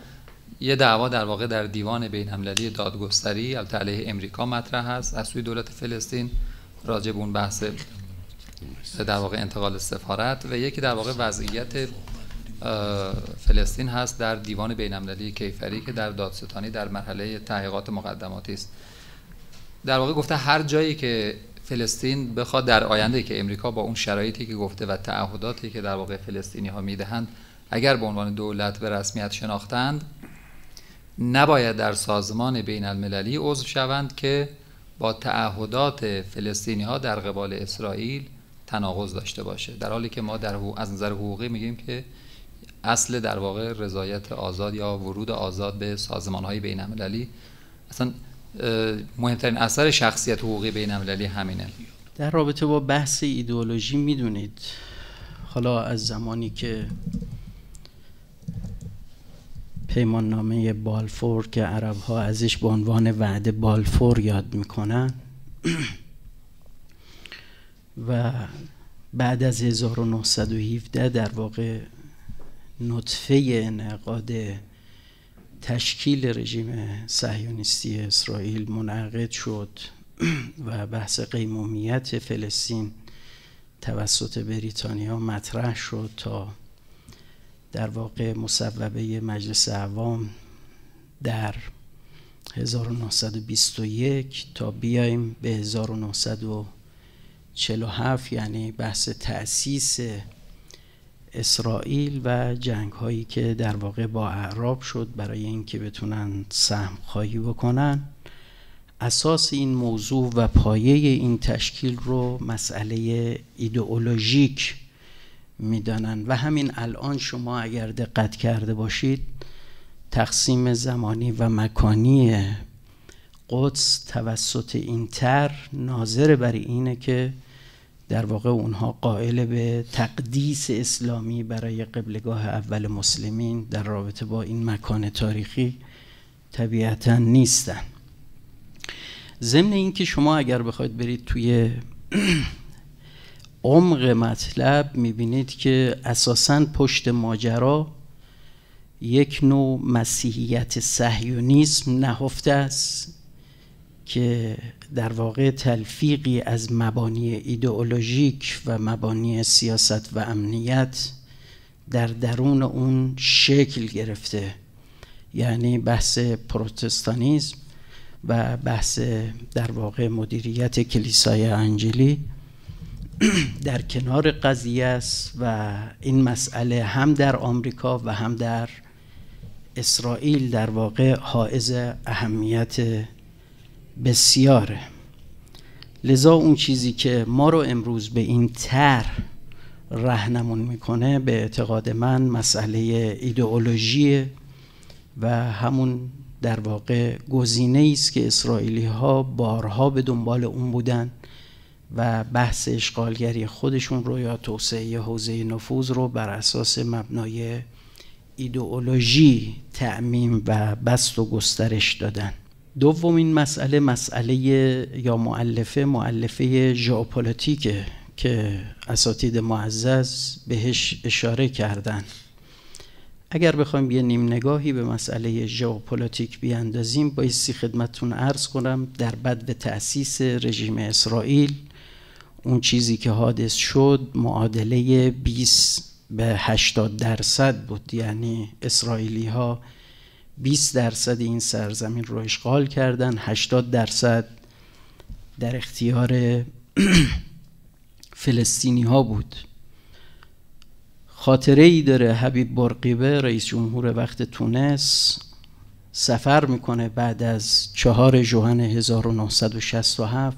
یه دعوا در واقع در دیوان بین المللی دادگستری البته علیه امریکا مطرح هست از سوی دولت فلسطین راجع به اون بحث در واقع انتقال سفارت و یکی در واقع وضعیت فلسطین هست در دیوان بین المللی کیفری که در دادستانی در مرحله تحقیقات مقدماتی است در واقع گفته هر جایی که فلسطین بخواد در آینده که امریکا با اون شرایطی که گفته و تعهداتی که در واقع فلسطینی ها میدهند اگر به عنوان دولت به رسمیت شناختند نباید در سازمان بین المللی عضو شوند که با تعهدات فلسطینی ها در قبال اسرائیل تناقض داشته باشه در حالی که ما در از نظر حقوقی میگیم که اصل در واقع رضایت آزاد یا ورود آزاد به سازمان های بین المللی اصلا مهمترین اثر شخصیت حقوقی بین المللی همینه در رابطه با بحث ایدئولوژی میدونید حالا از زمانی که پیمان نامه بالفور که عرب ها ازش به عنوان وعده بالفور یاد میکنن [CLEARS THROAT] و بعد از 1917 در واقع نطفه انعقاد تشکیل رژیم سهیونیستی اسرائیل منعقد شد [CLEARS THROAT] و بحث قیمومیت فلسطین توسط بریتانیا مطرح شد تا در واقع مصوبه مجلس عوام در 1921 تا بیایم به 1947 یعنی بحث تأسیس اسرائیل و جنگ هایی که در واقع با اعراب شد برای اینکه بتونن سهم خواهی بکنن اساس این موضوع و پایه این تشکیل رو مسئله ایدئولوژیک میدانند و همین الان شما اگر دقت کرده باشید تقسیم زمانی و مکانی قدس توسط این تر ناظر بر اینه که در واقع اونها قائل به تقدیس اسلامی برای قبلگاه اول مسلمین در رابطه با این مکان تاریخی طبیعتا نیستن ضمن اینکه شما اگر بخواید برید توی عمق مطلب میبینید که اساسا پشت ماجرا یک نوع مسیحیت سهیونیسم نهفته است که در واقع تلفیقی از مبانی ایدئولوژیک و مبانی سیاست و امنیت در درون اون شکل گرفته یعنی بحث پروتستانیزم و بحث در واقع مدیریت کلیسای انجلی [CLEARS THROAT] در کنار قضیه است و این مسئله هم در آمریکا و هم در اسرائیل در واقع حائز اهمیت بسیاره لذا اون چیزی که ما رو امروز به این تر رهنمون میکنه به اعتقاد من مسئله ایدئولوژی و همون در واقع گزینه ای است که اسرائیلی ها بارها به دنبال اون بودند، و بحث اشغالگری خودشون رو یا توسعه حوزه نفوذ رو بر اساس مبنای ایدئولوژی تعمیم و بست و گسترش دادن دومین مسئله مسئله یا معلفه معلفه ژئوپلیتیکه که اساتید معزز بهش اشاره کردن اگر بخوایم یه نیم نگاهی به مسئله ژئوپلیتیک بیاندازیم بایستی خدمتتون عرض کنم در بد به تأسیس رژیم اسرائیل اون چیزی که حادث شد معادله 20 به 80 درصد بود یعنی اسرائیلی ها 20 درصد این سرزمین رو اشغال کردن 80 درصد در اختیار [CLEARS THROAT] فلسطینی ها بود خاطره ای داره حبیب برقیبه رئیس جمهور وقت تونس سفر میکنه بعد از چهار جوهن 1967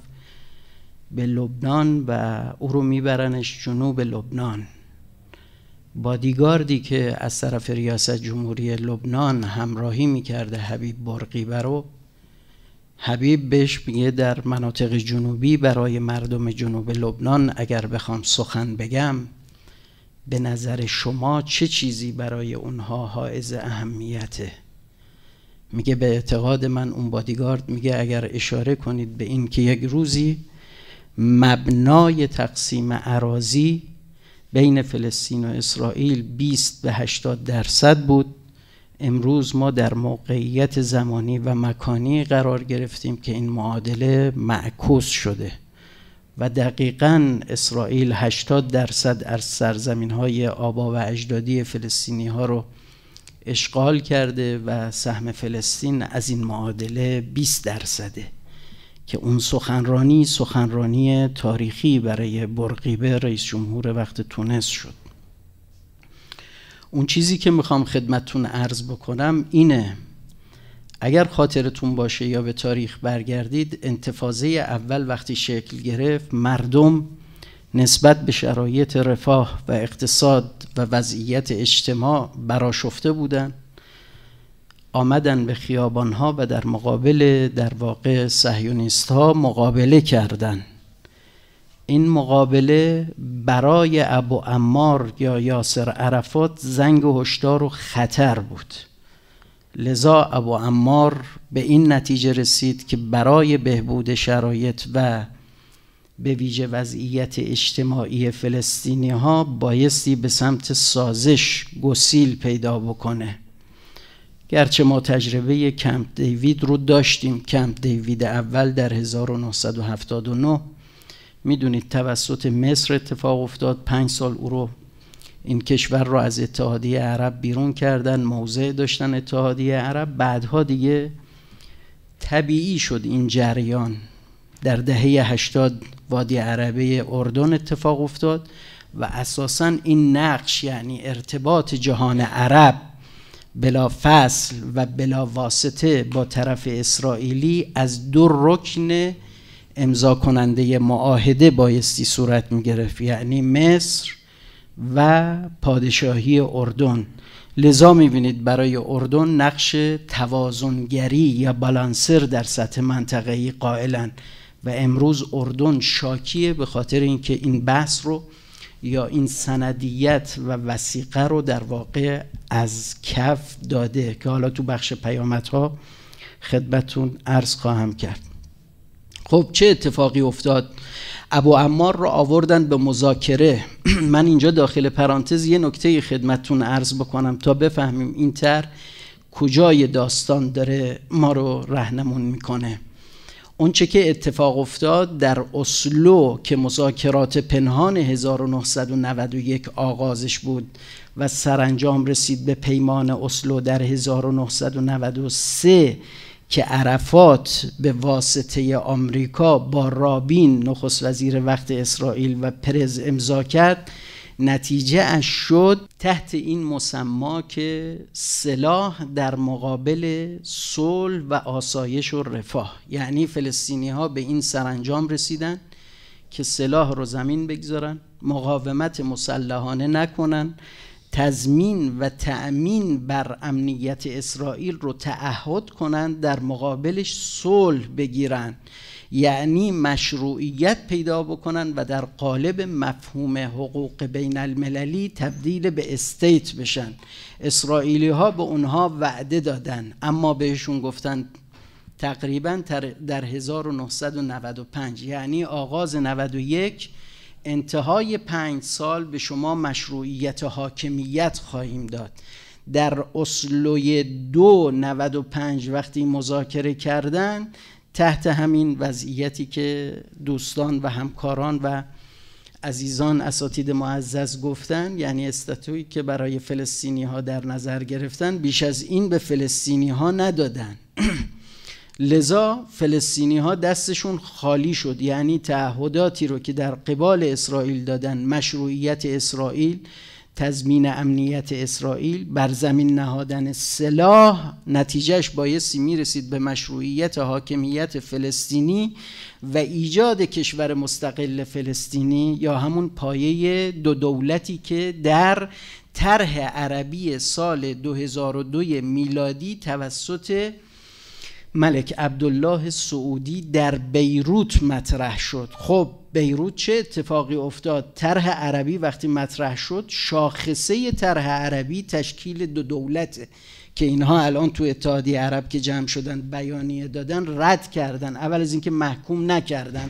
به لبنان و او رو میبرنش جنوب لبنان بادیگاردی که از طرف ریاست جمهوری لبنان همراهی میکرده حبیب برقیبه رو حبیب بهش میگه در مناطق جنوبی برای مردم جنوب لبنان اگر بخوام سخن بگم به نظر شما چه چیزی برای اونها حائز اهمیته میگه به اعتقاد من اون بادیگارد میگه اگر اشاره کنید به این که یک روزی مبنای تقسیم عراضی بین فلسطین و اسرائیل 20 به 80 درصد بود امروز ما در موقعیت زمانی و مکانی قرار گرفتیم که این معادله معکوس شده و دقیقا اسرائیل 80 درصد از سرزمین های آبا و اجدادی فلسطینی ها رو اشغال کرده و سهم فلسطین از این معادله 20 درصده که اون سخنرانی سخنرانی تاریخی برای برقیبه رئیس جمهور وقت تونس شد اون چیزی که میخوام خدمتتون عرض بکنم اینه اگر خاطرتون باشه یا به تاریخ برگردید انتفاضه اول وقتی شکل گرفت مردم نسبت به شرایط رفاه و اقتصاد و وضعیت اجتماع براشفته بودند آمدن به خیابان ها و در مقابل در واقع سهیونیست ها مقابله کردند این مقابله برای ابو امار یا یاسر عرفات زنگ هشدار و خطر بود لذا ابو امار به این نتیجه رسید که برای بهبود شرایط و به ویژه وضعیت اجتماعی فلسطینی ها بایستی به سمت سازش گسیل پیدا بکنه گرچه ما تجربه کمپ دیوید رو داشتیم کمپ دیوید اول در 1979 میدونید توسط مصر اتفاق افتاد پنج سال او رو این کشور رو از اتحادیه عرب بیرون کردن موضع داشتن اتحادیه عرب بعدها دیگه طبیعی شد این جریان در دهه 80 وادی عربه اردن اتفاق افتاد و اساسا این نقش یعنی ارتباط جهان عرب بلا فصل و بلا واسطه با طرف اسرائیلی از دو رکن امضا کننده معاهده بایستی صورت می گرفت یعنی مصر و پادشاهی اردن لذا می بینید برای اردن نقش توازنگری یا بالانسر در سطح ای قائلن و امروز اردن شاکیه به خاطر اینکه این بحث رو یا این سندیت و وسیقه رو در واقع از کف داده که حالا تو بخش ها خدمتون عرض خواهم کرد خب چه اتفاقی افتاد ابو امار را آوردن به مذاکره [CLEARS THROAT] من اینجا داخل پرانتز یه نکته خدمتون عرض بکنم تا بفهمیم این تر کجای داستان داره ما رو رهنمون میکنه اونچه که اتفاق افتاد در اسلو که مذاکرات پنهان 1991 آغازش بود و سرانجام رسید به پیمان اسلو در 1993 که عرفات به واسطه آمریکا با رابین نخست وزیر وقت اسرائیل و پرز امضا کرد نتیجه اش شد تحت این مسما که سلاح در مقابل صلح و آسایش و رفاه یعنی فلسطینی ها به این سرانجام رسیدن که سلاح رو زمین بگذارن مقاومت مسلحانه نکنن تضمین و تأمین بر امنیت اسرائیل رو تعهد کنند در مقابلش صلح بگیرند یعنی مشروعیت پیدا بکنن و در قالب مفهوم حقوق بین المللی تبدیل به استیت بشن اسرائیلی ها به اونها وعده دادن اما بهشون گفتن تقریبا در 1995 یعنی آغاز 91 انتهای پنج سال به شما مشروعیت حاکمیت خواهیم داد در اسلوی دو 95 وقتی مذاکره کردن تحت همین وضعیتی که دوستان و همکاران و عزیزان اساتید معزز گفتن یعنی استاتویی که برای فلسطینی ها در نظر گرفتن بیش از این به فلسطینی ها ندادن [CLEARS THROAT] لذا فلسطینی ها دستشون خالی شد یعنی تعهداتی رو که در قبال اسرائیل دادن مشروعیت اسرائیل تضمین امنیت اسرائیل بر زمین نهادن سلاح نتیجهش بایستی میرسید به مشروعیت حاکمیت فلسطینی و ایجاد کشور مستقل فلسطینی یا همون پایه دو دولتی که در طرح عربی سال 2002 میلادی توسط ملک عبدالله سعودی در بیروت مطرح شد خب بیروت چه اتفاقی افتاد طرح عربی وقتی مطرح شد شاخصه طرح عربی تشکیل دو دولته که اینها الان تو اتحادیه عرب که جمع شدن بیانیه دادن رد کردن اول از اینکه محکوم نکردن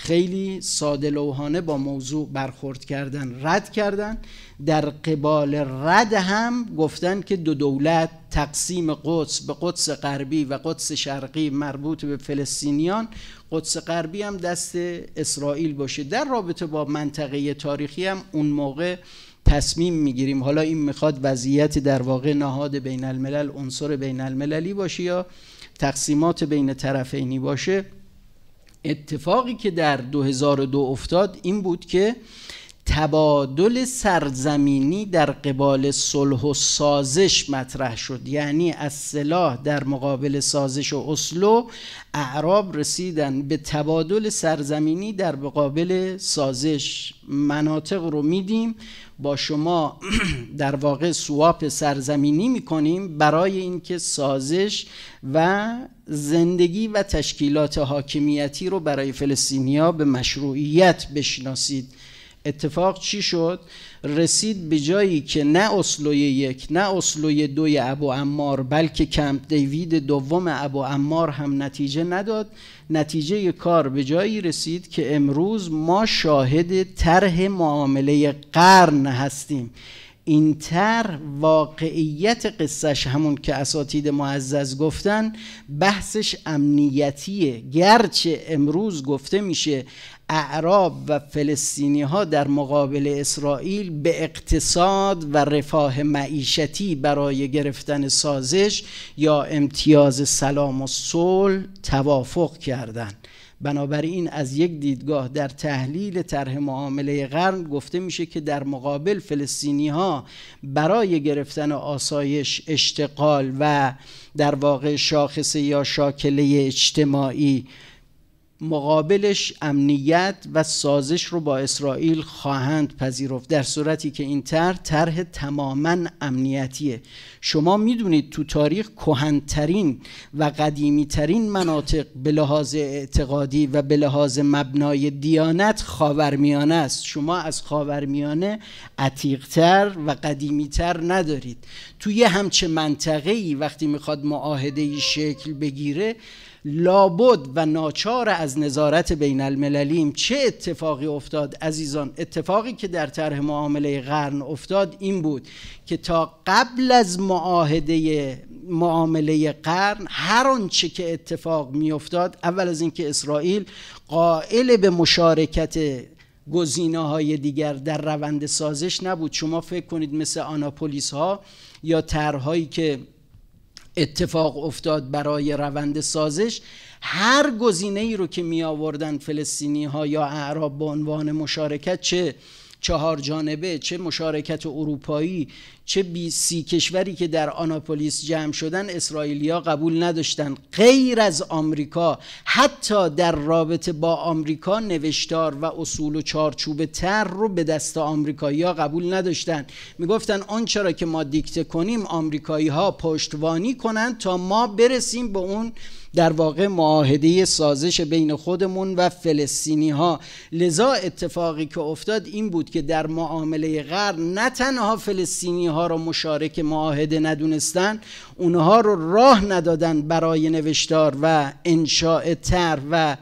خیلی ساده لوحانه با موضوع برخورد کردن رد کردن در قبال رد هم گفتن که دو دولت تقسیم قدس به قدس غربی و قدس شرقی مربوط به فلسطینیان قدس غربی هم دست اسرائیل باشه در رابطه با منطقه تاریخی هم اون موقع تصمیم میگیریم حالا این میخواد وضعیت در واقع نهاد بین الملل عنصر بین المللی باشه یا تقسیمات بین طرفینی باشه اتفاقی که در 2002 افتاد این بود که تبادل سرزمینی در قبال صلح و سازش مطرح شد یعنی از سلاح در مقابل سازش و اسلو اعراب رسیدن به تبادل سرزمینی در مقابل سازش مناطق رو میدیم با شما [CLEARS THROAT] در واقع سواپ سرزمینی میکنیم برای اینکه سازش و زندگی و تشکیلات حاکمیتی رو برای فلسطینیا به مشروعیت بشناسید اتفاق چی شد رسید به جایی که نه اسلوی یک نه اسلوی دوی ابو امار بلکه کمپ دیوید دوم ابو امار هم نتیجه نداد نتیجه کار به جایی رسید که امروز ما شاهد طرح معامله قرن هستیم این تر واقعیت قصهش همون که اساتید معزز گفتن بحثش امنیتیه گرچه امروز گفته میشه اعراب و فلسطینی ها در مقابل اسرائیل به اقتصاد و رفاه معیشتی برای گرفتن سازش یا امتیاز سلام و صلح توافق کردند بنابراین از یک دیدگاه در تحلیل طرح معامله قرن گفته میشه که در مقابل فلسطینی ها برای گرفتن آسایش اشتغال و در واقع شاخصه یا شاکله اجتماعی مقابلش امنیت و سازش رو با اسرائیل خواهند پذیرفت در صورتی که این طرح طرح تماما امنیتیه شما میدونید تو تاریخ کهنترین و قدیمیترین مناطق به لحاظ اعتقادی و به لحاظ مبنای دیانت خاورمیانه است شما از خاورمیانه عتیقتر و قدیمیتر ندارید توی همچه منطقه ای وقتی میخواد معاهده شکل بگیره لابد و ناچار از نظارت بین المللیم چه اتفاقی افتاد عزیزان اتفاقی که در طرح معامله قرن افتاد این بود که تا قبل از معاهده معامله قرن هر آنچه که اتفاق می افتاد اول از اینکه اسرائیل قائل به مشارکت گزینه های دیگر در روند سازش نبود شما فکر کنید مثل آناپولیس ها یا طرحهایی که اتفاق افتاد برای روند سازش هر گزینه ای رو که می آوردن فلسطینی ها یا اعراب به عنوان مشارکت چه چهار جانبه چه مشارکت اروپایی چه بی سی کشوری که در آناپولیس جمع شدن اسرائیلیا قبول نداشتن غیر از آمریکا حتی در رابطه با آمریکا نوشتار و اصول و چارچوب تر رو به دست آمریکایی‌ها قبول نداشتن میگفتن آنچه چرا که ما دیکته کنیم آمریکایی ها پشتوانی کنند تا ما برسیم به اون در واقع معاهده سازش بین خودمون و فلسطینی ها لذا اتفاقی که افتاد این بود که در معامله غر نه تنها فلسطینی ها هر مشارک معاهده ندونستن اونها رو راه ندادن برای نوشتار و انشاء تر و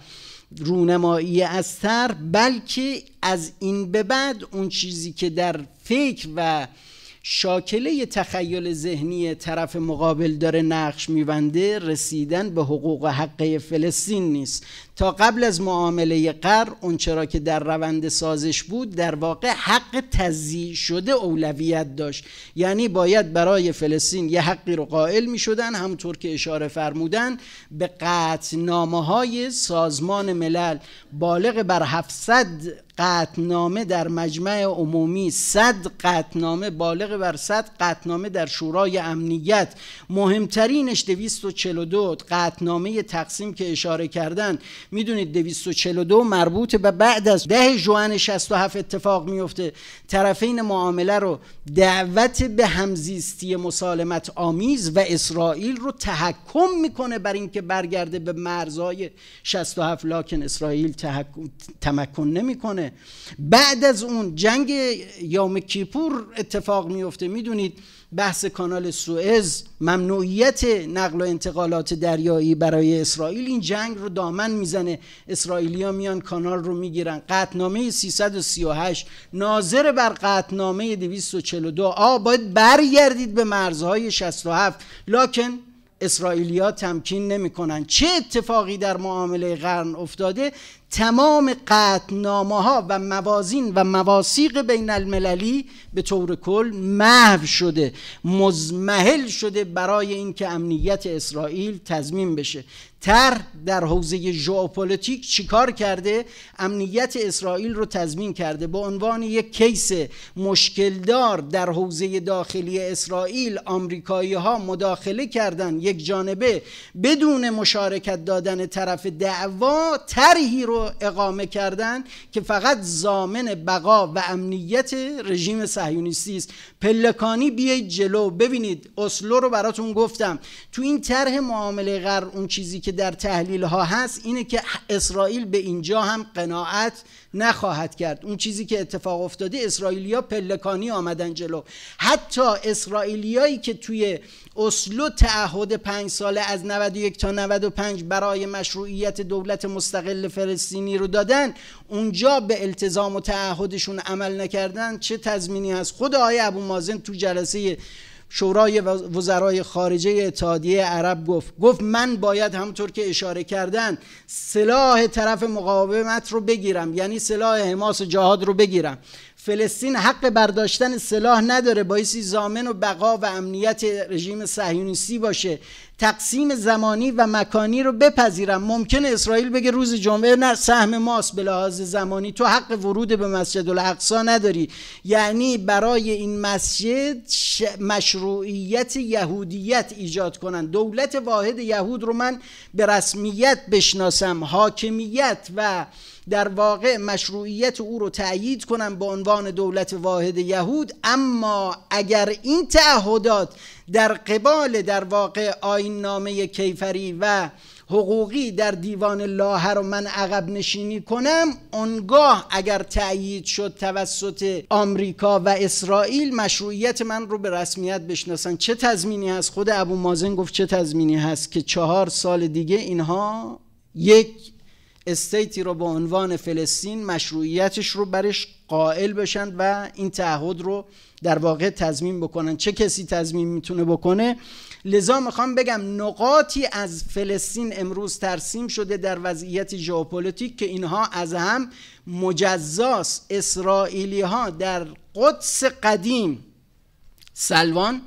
رونمایی از تر بلکه از این به بعد اون چیزی که در فکر و شاکله تخیل ذهنی طرف مقابل داره نقش میبنده رسیدن به حقوق حقه فلسطین نیست تا قبل از معامله قر اونچرا که در روند سازش بود در واقع حق تزیع شده اولویت داشت یعنی باید برای فلسطین یه حقی رو قائل می شدن که اشاره فرمودن به نامه های سازمان ملل بالغ بر 700 قطنامه در مجمع عمومی صد قطنامه بالغ بر صد قطنامه در شورای امنیت مهمترینش 242 قطنامه تقسیم که اشاره کردن میدونید 242 مربوط به بعد از ده جوان 67 اتفاق میفته طرفین معامله رو دعوت به همزیستی مسالمت آمیز و اسرائیل رو تحکم میکنه بر اینکه برگرده به مرزهای 67 لاکن اسرائیل تحکم تمکن نمیکنه بعد از اون جنگ یوم کیپور اتفاق میفته میدونید بحث کانال سوئز ممنوعیت نقل و انتقالات دریایی برای اسرائیل این جنگ رو دامن میزنه اسرائیلیا میان کانال رو میگیرن قطنامه 338 ناظر بر قطنامه 242 آ باید برگردید به مرزهای 67 لاکن اسرائیلیا تمکین کنن چه اتفاقی در معامله قرن افتاده تمام قطنامه ها و موازین و مواسیق بین المللی به طور کل محو شده مزمحل شده برای اینکه امنیت اسرائیل تضمین بشه تر در حوزه ژئوپلیتیک چیکار کرده امنیت اسرائیل رو تضمین کرده به عنوان یک کیس مشکلدار در حوزه داخلی اسرائیل آمریکایی ها مداخله کردن یک جانبه بدون مشارکت دادن طرف دعوا طرحی رو اقامه کردن که فقط زامن بقا و امنیت رژیم صهیونیستی است پلکانی بیه جلو ببینید اسلو رو براتون گفتم تو این طرح معامله قرار اون چیزی که در تحلیل ها هست اینه که اسرائیل به اینجا هم قناعت نخواهد کرد اون چیزی که اتفاق افتاده اسرائیلیا پلکانی آمدن جلو حتی اسرائیلیایی که توی اسلو تعهد پنج ساله از 91 تا 95 برای مشروعیت دولت مستقل فلسطینی رو دادن اونجا به التزام و تعهدشون عمل نکردن چه تضمینی هست خود آقای ابو مازن تو جلسه شورای وزرای خارجه اتحادیه عرب گفت گفت من باید همونطور که اشاره کردن سلاح طرف مقاومت رو بگیرم یعنی سلاح حماس و جهاد رو بگیرم فلسطین حق برداشتن سلاح نداره بایستی زامن و بقا و امنیت رژیم صهیونیستی باشه تقسیم زمانی و مکانی رو بپذیرم ممکن اسرائیل بگه روز جمعه نه سهم ماست به لحاظ زمانی تو حق ورود به مسجد الاقصا نداری یعنی برای این مسجد مشروعیت یهودیت ایجاد کنن دولت واحد یهود رو من به رسمیت بشناسم حاکمیت و در واقع مشروعیت او رو تأیید کنم به عنوان دولت واحد یهود اما اگر این تعهدات در قبال در واقع آین نامه کیفری و حقوقی در دیوان لاهه رو من عقب نشینی کنم اونگاه اگر تأیید شد توسط آمریکا و اسرائیل مشروعیت من رو به رسمیت بشناسن چه تضمینی هست خود ابو مازن گفت چه تضمینی هست که چهار سال دیگه اینها یک استیتی رو به عنوان فلسطین مشروعیتش رو برش قائل بشن و این تعهد رو در واقع تضمین بکنن چه کسی تضمین میتونه بکنه لذا میخوام بگم نقاطی از فلسطین امروز ترسیم شده در وضعیت ژئوپلیتیک که اینها از هم مجزاس اسرائیلی ها در قدس قدیم سلوان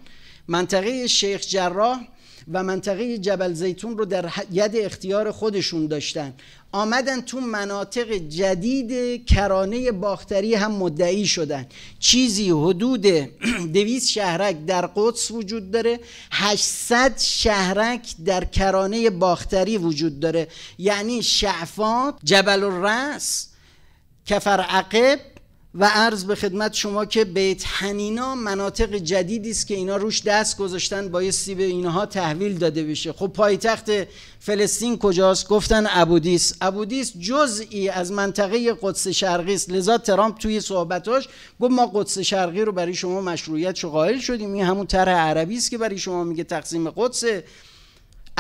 منطقه شیخ جراح و منطقه جبل زیتون رو در ید اختیار خودشون داشتن آمدن تو مناطق جدید کرانه باختری هم مدعی شدن چیزی حدود [CLEARS THROAT] دویز شهرک در قدس وجود داره 800 شهرک در کرانه باختری وجود داره یعنی شعفات جبل الرس کفر عقب و عرض به خدمت شما که بیت حنینا مناطق جدیدی است که اینا روش دست گذاشتن بایستی به اینها تحویل داده بشه خب پایتخت فلسطین کجاست گفتن ابودیس ابودیس جزئی از منطقه قدس شرقی است لذا ترامپ توی صحبتاش گفت ما قدس شرقی رو برای شما مشروعیت شو قائل شدیم این همون طرح عربی است که برای شما میگه تقسیم قدسه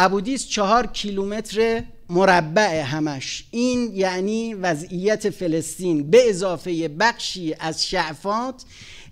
ابودیس چهار کیلومتر مربع همش این یعنی وضعیت فلسطین به اضافه بخشی از شعفات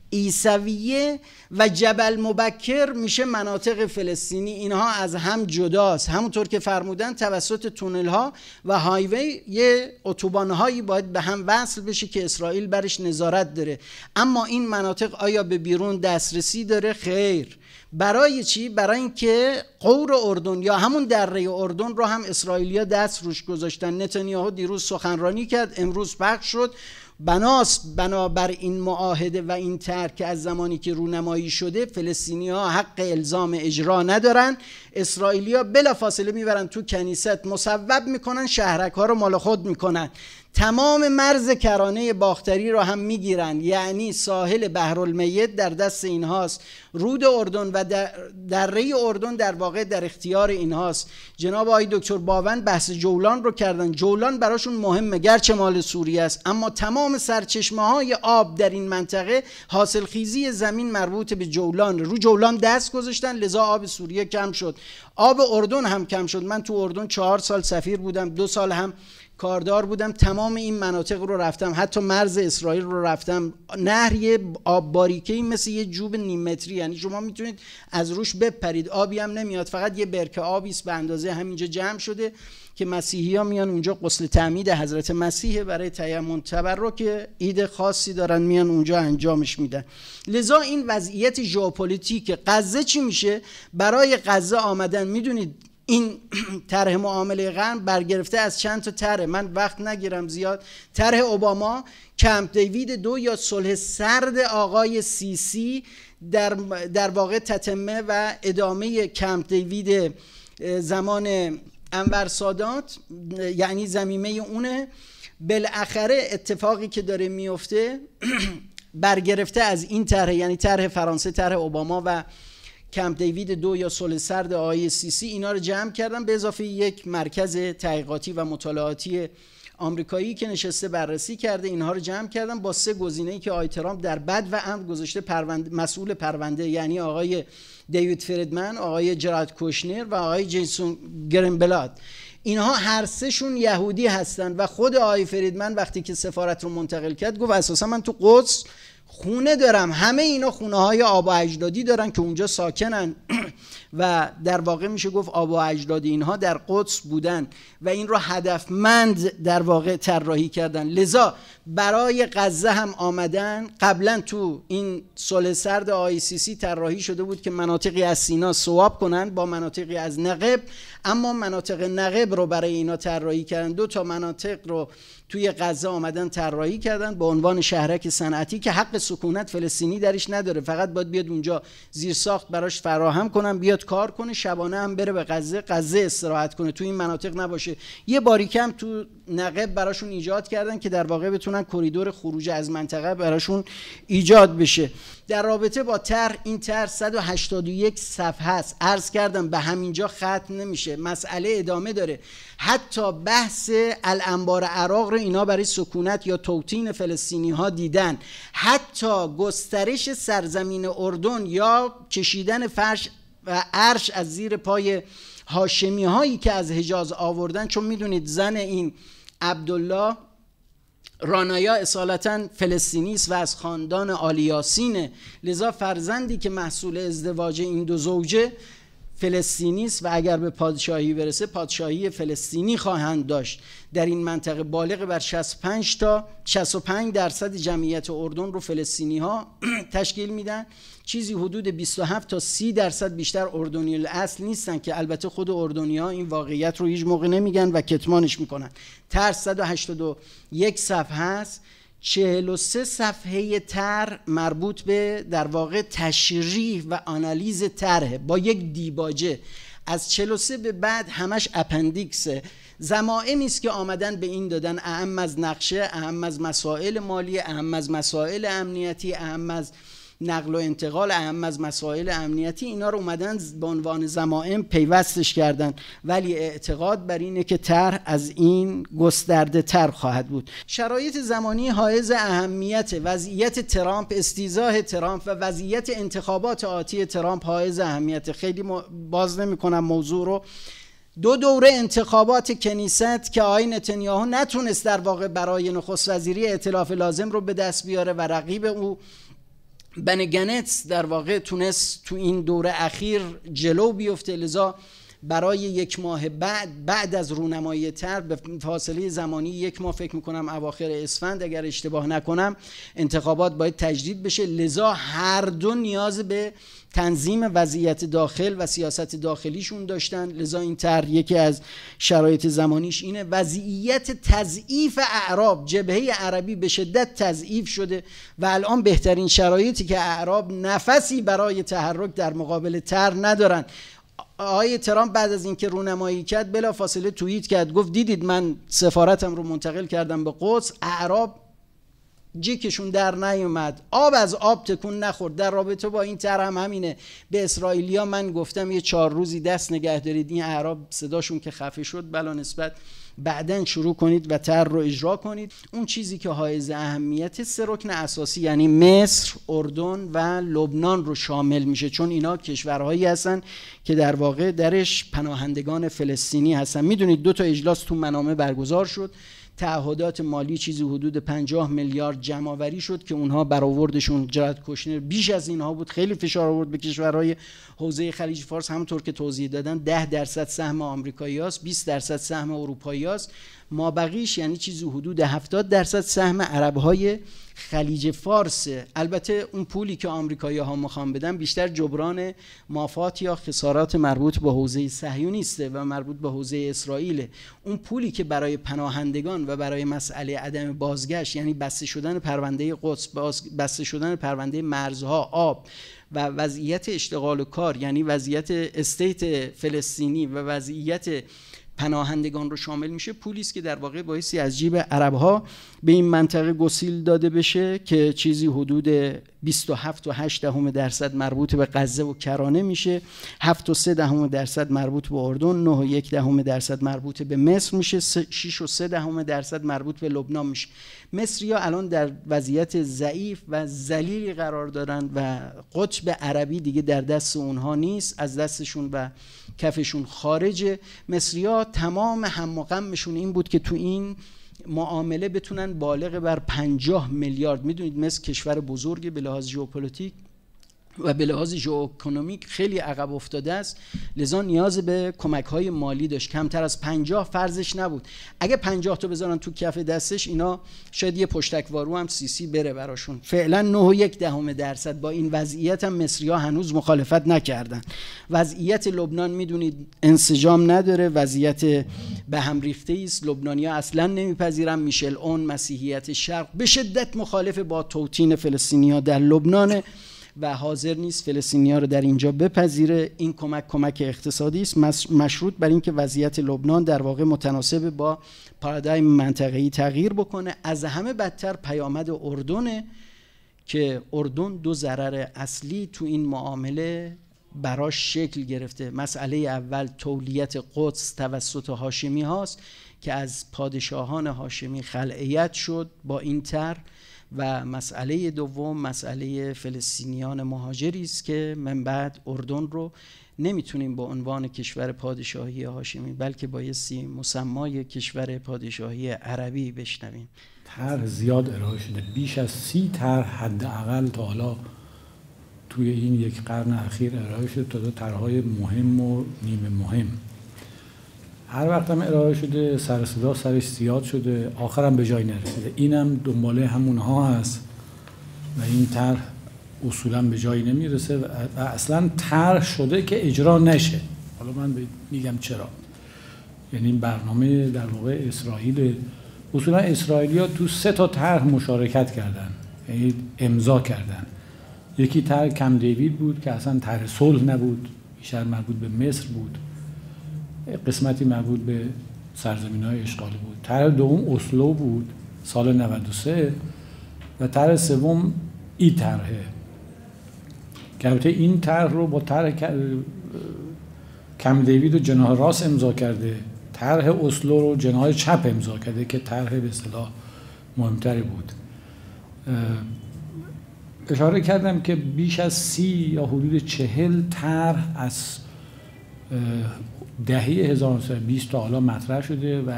ایسویه و جبل مبکر میشه مناطق فلسطینی اینها از هم جداست همونطور که فرمودن توسط تونل ها و هایوی یه اتوبان هایی باید به هم وصل بشه که اسرائیل برش نظارت داره اما این مناطق آیا به بیرون دسترسی داره خیر برای چی برای اینکه قور اردن یا همون دره اردن رو هم اسرائیلیا دست روش گذاشتن نتانیاهو دیروز سخنرانی کرد امروز پخش شد بناست بنابر این معاهده و این ترک که از زمانی که رونمایی شده فلسطینی ها حق الزام اجرا ندارن اسرائیلیا بلا فاصله میبرن تو کنیست مصوب میکنن شهرک ها رو مال خود میکنن تمام مرز کرانه باختری را هم میگیرند یعنی ساحل بحرالمیت در دست اینهاست رود اردن و در دره اردن در واقع در اختیار اینهاست جناب آقای دکتر باوند بحث جولان رو کردن جولان براشون مهمه گرچه مال سوریه است اما تمام سرچشمه های آب در این منطقه حاصلخیزی زمین مربوط به جولان رو جولان دست گذاشتن لذا آب سوریه کم شد آب اردن هم کم شد من تو اردن چهار سال سفیر بودم دو سال هم کاردار بودم تمام این مناطق رو رفتم حتی مرز اسرائیل رو رفتم نهر یه آب باریکه مثل یه جوب نیم متری یعنی شما میتونید از روش بپرید آبی هم نمیاد فقط یه برکه آبی است به اندازه همینجا جمع شده که مسیحی ها میان اونجا قسل تعمید حضرت مسیح برای تیمون تبرک ایده خاصی دارن میان اونجا انجامش میدن لذا این وضعیت ژئوپلیتیک غزه چی میشه برای غزه آمدن میدونید این [CLEARS THROAT] طرح معامله قرن برگرفته از چند تا طرح من وقت نگیرم زیاد طرح اوباما کمپ دیوید دو یا صلح سرد آقای سیسی در, در واقع تتمه و ادامه کمپ دیوید زمان انور سادات یعنی زمیمه اونه بالاخره اتفاقی که داره میفته [CLEARS THROAT] برگرفته از این طرح یعنی طرح فرانسه طرح اوباما و کمپ دیوید دو یا سل سرد آی سی سی اینا رو جمع کردن به اضافه یک مرکز تحقیقاتی و مطالعاتی آمریکایی که نشسته بررسی کرده اینها رو جمع کردن با سه گزینه‌ای که آی ترامپ در بد و امر گذاشته پرونده مسئول پرونده یعنی آقای دیوید فریدمن، آقای جراد کوشنر و آقای جیسون گرنبلاد اینها هر شون یهودی هستند و خود آقای فریدمن وقتی که سفارت رو منتقل کرد گفت اساسا من تو قدس خونه دارم همه اینا خونه های آبا اجدادی دارن که اونجا ساکنن [CLEARS THROAT] و در واقع میشه گفت آب و اجداد اینها در قدس بودن و این رو هدفمند در واقع طراحی کردن لذا برای غزه هم آمدن قبلا تو این سل سرد آیسیسی طراحی شده بود که مناطقی از سینا سواب کنن با مناطقی از نقب اما مناطق نقب رو برای اینا طراحی کردن دو تا مناطق رو توی غزه آمدن طراحی کردن به عنوان شهرک صنعتی که حق سکونت فلسطینی درش نداره فقط باید بیاد اونجا زیر ساخت براش فراهم کنن بیاد کار کنه شبانه هم بره به غزه غزه استراحت کنه تو این مناطق نباشه یه باریکم تو نقب براشون ایجاد کردن که در واقع بتونن کریدور خروج از منطقه براشون ایجاد بشه در رابطه با تر این تر 181 صفحه است عرض کردم به همینجا ختم نمیشه مسئله ادامه داره حتی بحث الانبار عراق رو اینا برای سکونت یا توتین فلسطینی ها دیدن حتی گسترش سرزمین اردن یا کشیدن فرش و عرش از زیر پای هاشمی هایی که از حجاز آوردن چون میدونید زن این عبدالله رانایا اصالتا فلسطینی است و از خاندان آلیاسینه لذا فرزندی که محصول ازدواج این دو زوجه فلسطینی است و اگر به پادشاهی برسه پادشاهی فلسطینی خواهند داشت در این منطقه بالغ بر 65 تا 65 درصد جمعیت اردن رو فلسطینی ها [CLEARS THROAT] تشکیل میدن چیزی حدود 27 تا 30 درصد بیشتر اردنی اصل نیستن که البته خود اردنی ها این واقعیت رو هیچ موقع نمیگن و کتمانش میکنن تر 181 صفحه هست 43 صفحه تر مربوط به در واقع تشریح و آنالیز تره با یک دیباجه از 43 به بعد همش اپندیکسه زمائمی است که آمدن به این دادن اهم از نقشه اهم از مسائل مالی اهم از مسائل امنیتی اهم از نقل و انتقال اهم از مسائل امنیتی اینا رو اومدن به عنوان زمائم پیوستش کردن ولی اعتقاد بر اینه که طرح از این گسترده تر خواهد بود شرایط زمانی حائز اهمیت وضعیت ترامپ استیزاه ترامپ و وضعیت انتخابات آتی ترامپ حائز اهمیت خیلی باز نمیکنم موضوع رو دو دوره انتخابات کنیست که آین نتانیاهو نتونست در واقع برای نخست وزیری اطلاف لازم رو به دست بیاره و رقیب او بنگنت در واقع تونست تو این دوره اخیر جلو بیفته لذا برای یک ماه بعد بعد از رونمایی تر به فاصله زمانی یک ماه فکر میکنم اواخر اسفند اگر اشتباه نکنم انتخابات باید تجدید بشه لذا هر دو نیاز به تنظیم وضعیت داخل و سیاست داخلیشون داشتن لذا این تر یکی از شرایط زمانیش اینه وضعیت تضعیف اعراب جبهه عربی به شدت تضعیف شده و الان بهترین شرایطی که اعراب نفسی برای تحرک در مقابل تر ندارن آقای ترامپ بعد از اینکه رونمایی کرد فاصله توییت کرد گفت دیدید من سفارتم رو منتقل کردم به قدس اعراب جیکشون در نیومد آب از آب تکون نخورد در رابطه با این هم همینه به اسرائیلیا من گفتم یه چهار روزی دست نگه دارید این اعراب صداشون که خفه شد بلا نسبت بعدا شروع کنید و تر رو اجرا کنید اون چیزی که حائز اهمیت سه رکن اساسی یعنی مصر، اردن و لبنان رو شامل میشه چون اینا کشورهایی هستن که در واقع درش پناهندگان فلسطینی هستن میدونید دو تا اجلاس تو منامه برگزار شد تعهدات مالی چیزی حدود 50 میلیارد جمعآوری شد که اونها برآوردشون جرات کشنر بیش از اینها بود خیلی فشار آورد به کشورهای حوزه خلیج فارس همونطور که توضیح دادن 10 درصد سهم است 20 درصد سهم اروپاییاست ما بقیش یعنی چیزی حدود 70 درصد سهم های خلیج فارس البته اون پولی که آمریکایی ها میخوان بدن بیشتر جبران مافات یا خسارات مربوط به حوزه صهیونیسته و مربوط به حوزه اسرائیل اون پولی که برای پناهندگان و برای مسئله عدم بازگشت یعنی بسته شدن پرونده قدس بسته شدن پرونده مرزها آب و وضعیت اشتغال و کار یعنی وضعیت استیت فلسطینی و وضعیت پناهندگان رو شامل میشه پولی که در واقع بایستی از جیب عرب ها به این منطقه گسیل داده بشه که چیزی حدود 27 و 8 دهم درصد مربوط به غزه و کرانه میشه 7 و 3 دهم درصد مربوط به اردن 9 و 1 دهم درصد مربوط به مصر میشه 6 و 3 دهم درصد مربوط به لبنان میشه مصریا الان در وضعیت ضعیف و ذلیلی قرار دارن و قطب عربی دیگه در دست اونها نیست از دستشون و کفشون خارجه مصریا تمام هم و غمشون این بود که تو این معامله بتونن بالغ بر 50 میلیارد میدونید مثل کشور بزرگی به لحاظ ژئوپلیتیک و به لحاظ ژئواکونومیک خیلی عقب افتاده است لذا نیاز به کمک های مالی داشت کمتر از 50 فرضش نبود اگه 50 تا بذارن تو کف دستش اینا شاید یه وارو هم سیسی بره براشون فعلا 9 و یک دهم درصد با این وضعیت هم مصری ها هنوز مخالفت نکردن وضعیت لبنان میدونید انسجام نداره وضعیت به هم ریخته است لبنانی ها اصلا نمیپذیرن میشل اون مسیحیت شرق به شدت مخالف با توتین فلسطینیا در لبنان و حاضر نیست فلسطینیا رو در اینجا بپذیره این کمک کمک اقتصادی است مشروط بر اینکه وضعیت لبنان در واقع متناسب با پارادایم منطقه‌ای تغییر بکنه از همه بدتر پیامد اردنه که اردن دو ضرر اصلی تو این معامله براش شکل گرفته مسئله اول تولیت قدس توسط هاشمی هاست که از پادشاهان هاشمی خلعیت شد با این تر و مسئله دوم مسئله فلسطینیان مهاجری است که من بعد اردن رو نمیتونیم با عنوان کشور پادشاهی هاشمی بلکه بایستی مسمای کشور پادشاهی عربی بشنویم طرح زیاد ارائه شده بیش از سی طرح حداقل تا حالا توی این یک قرن اخیر ارائه شده تا دو مهم و نیمه مهم هر وقت هم ارائه شده سر صدا سرش زیاد شده آخرم به جای نرسیده اینم دنباله همونها هست و این طرح اصولا به جایی نمیرسه و اصلا طرح شده که اجرا نشه حالا من میگم چرا یعنی این برنامه در واقع اسرائیل اصولا اسرائیلیا تو سه تا طرح مشارکت کردن یعنی امضا کردن یکی طرح کم دیوید بود که اصلا طرح صلح نبود بیشتر مربوط به مصر بود قسمتی مربوط به سرزمین های اشغالی بود طرح دوم اسلو بود سال 93 و طرح سوم ای طرحه که البته این طرح رو با طرح کم دیوید و جناح راست امضا کرده طرح اسلو رو جناح چپ امضا کرده که طرح به اصطلاح مهمتری بود اشاره کردم که بیش از سی یا حدود چهل طرح از دهه 1920 تا حالا مطرح شده و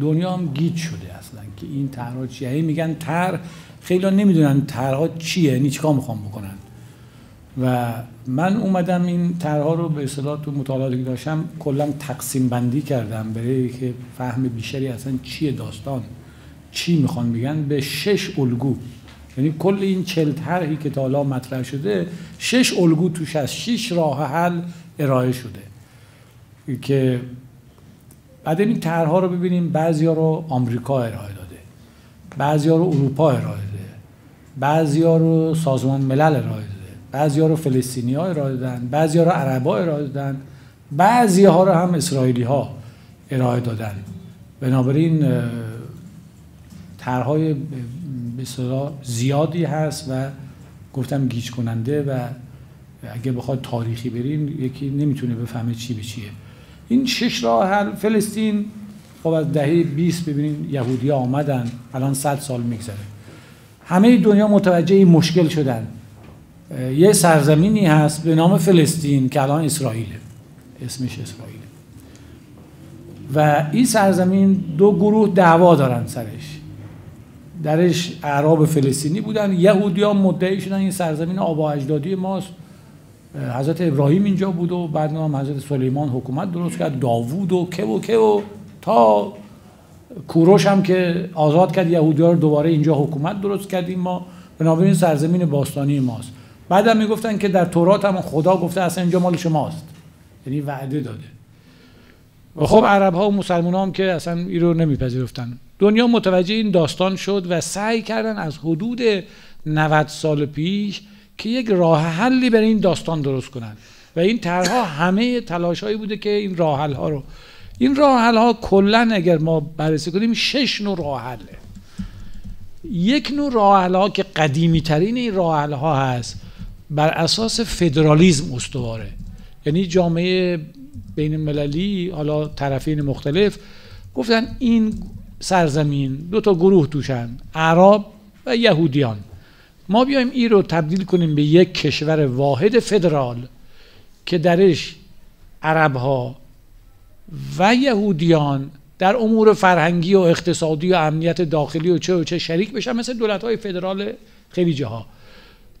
دنیا هم گیج شده اصلا که این طرح چیه یعنی میگن طرح خیلی نمیدونن طرح چیه یعنی چیکار میخوام بکنن و من اومدم این طرها رو به اصطلاح تو مطالعاتی که داشتم کلا تقسیم بندی کردم برای که فهم بیشتری اصلا چیه داستان چی میخوان میگن به شش الگو یعنی کل این چل طرحی که تا حالا مطرح شده شش الگو توش از شش راه حل ارائه شده که بعد این طرحها رو ببینیم بعضیا رو آمریکا ارائه داده ها رو اروپا ارائه داده ها رو سازمان ملل ارائه داده ها رو ها ارائه دادن بعضیا رو عربا ارائه دادن بعضی ها رو هم اسرائیلی ها ارائه دادن بنابراین طرحهای بسیار زیادی هست و گفتم گیج کننده و اگه بخواد تاریخی برین یکی نمیتونه بفهمه چی به چیه این شش راه حل فلسطین خب از دهه 20 ببینید یهودی آمدن الان 100 سال میگذره همه دنیا متوجه این مشکل شدن یه سرزمینی هست به نام فلسطین که الان اسرائیله اسمش اسرائیل. و این سرزمین دو گروه دعوا دارن سرش درش اعراب فلسطینی بودن یهودی ها مدعی شدن این سرزمین آبا اجدادی ماست حضرت ابراهیم اینجا بود و بعد هم حضرت سلیمان حکومت درست کرد داوود و که و که و تا کوروش هم که آزاد کرد یهودی رو دوباره اینجا حکومت درست کردیم ما بنابراین سرزمین باستانی ماست بعد هم میگفتن که در تورات هم خدا گفته اصلا اینجا مال شماست یعنی وعده داده و خب عرب ها و مسلمان هم که اصلا این رو نمیپذیرفتن دنیا متوجه این داستان شد و سعی کردن از حدود 90 سال پیش که یک راه حلی برای این داستان درست کنن و این طرها همه تلاش هایی بوده که این راه ها رو این راه حل ها کلا اگر ما بررسی کنیم شش نوع راه حله یک نوع راه حل ها که قدیمی ترین این راه حل ها هست بر اساس فدرالیزم استواره یعنی جامعه بین المللی حالا طرفین مختلف گفتن این سرزمین دو تا گروه توشن عرب و یهودیان ما بیایم این رو تبدیل کنیم به یک کشور واحد فدرال که درش عرب ها و یهودیان در امور فرهنگی و اقتصادی و امنیت داخلی و چه و چه شریک بشن مثل دولت های فدرال خیلی جاها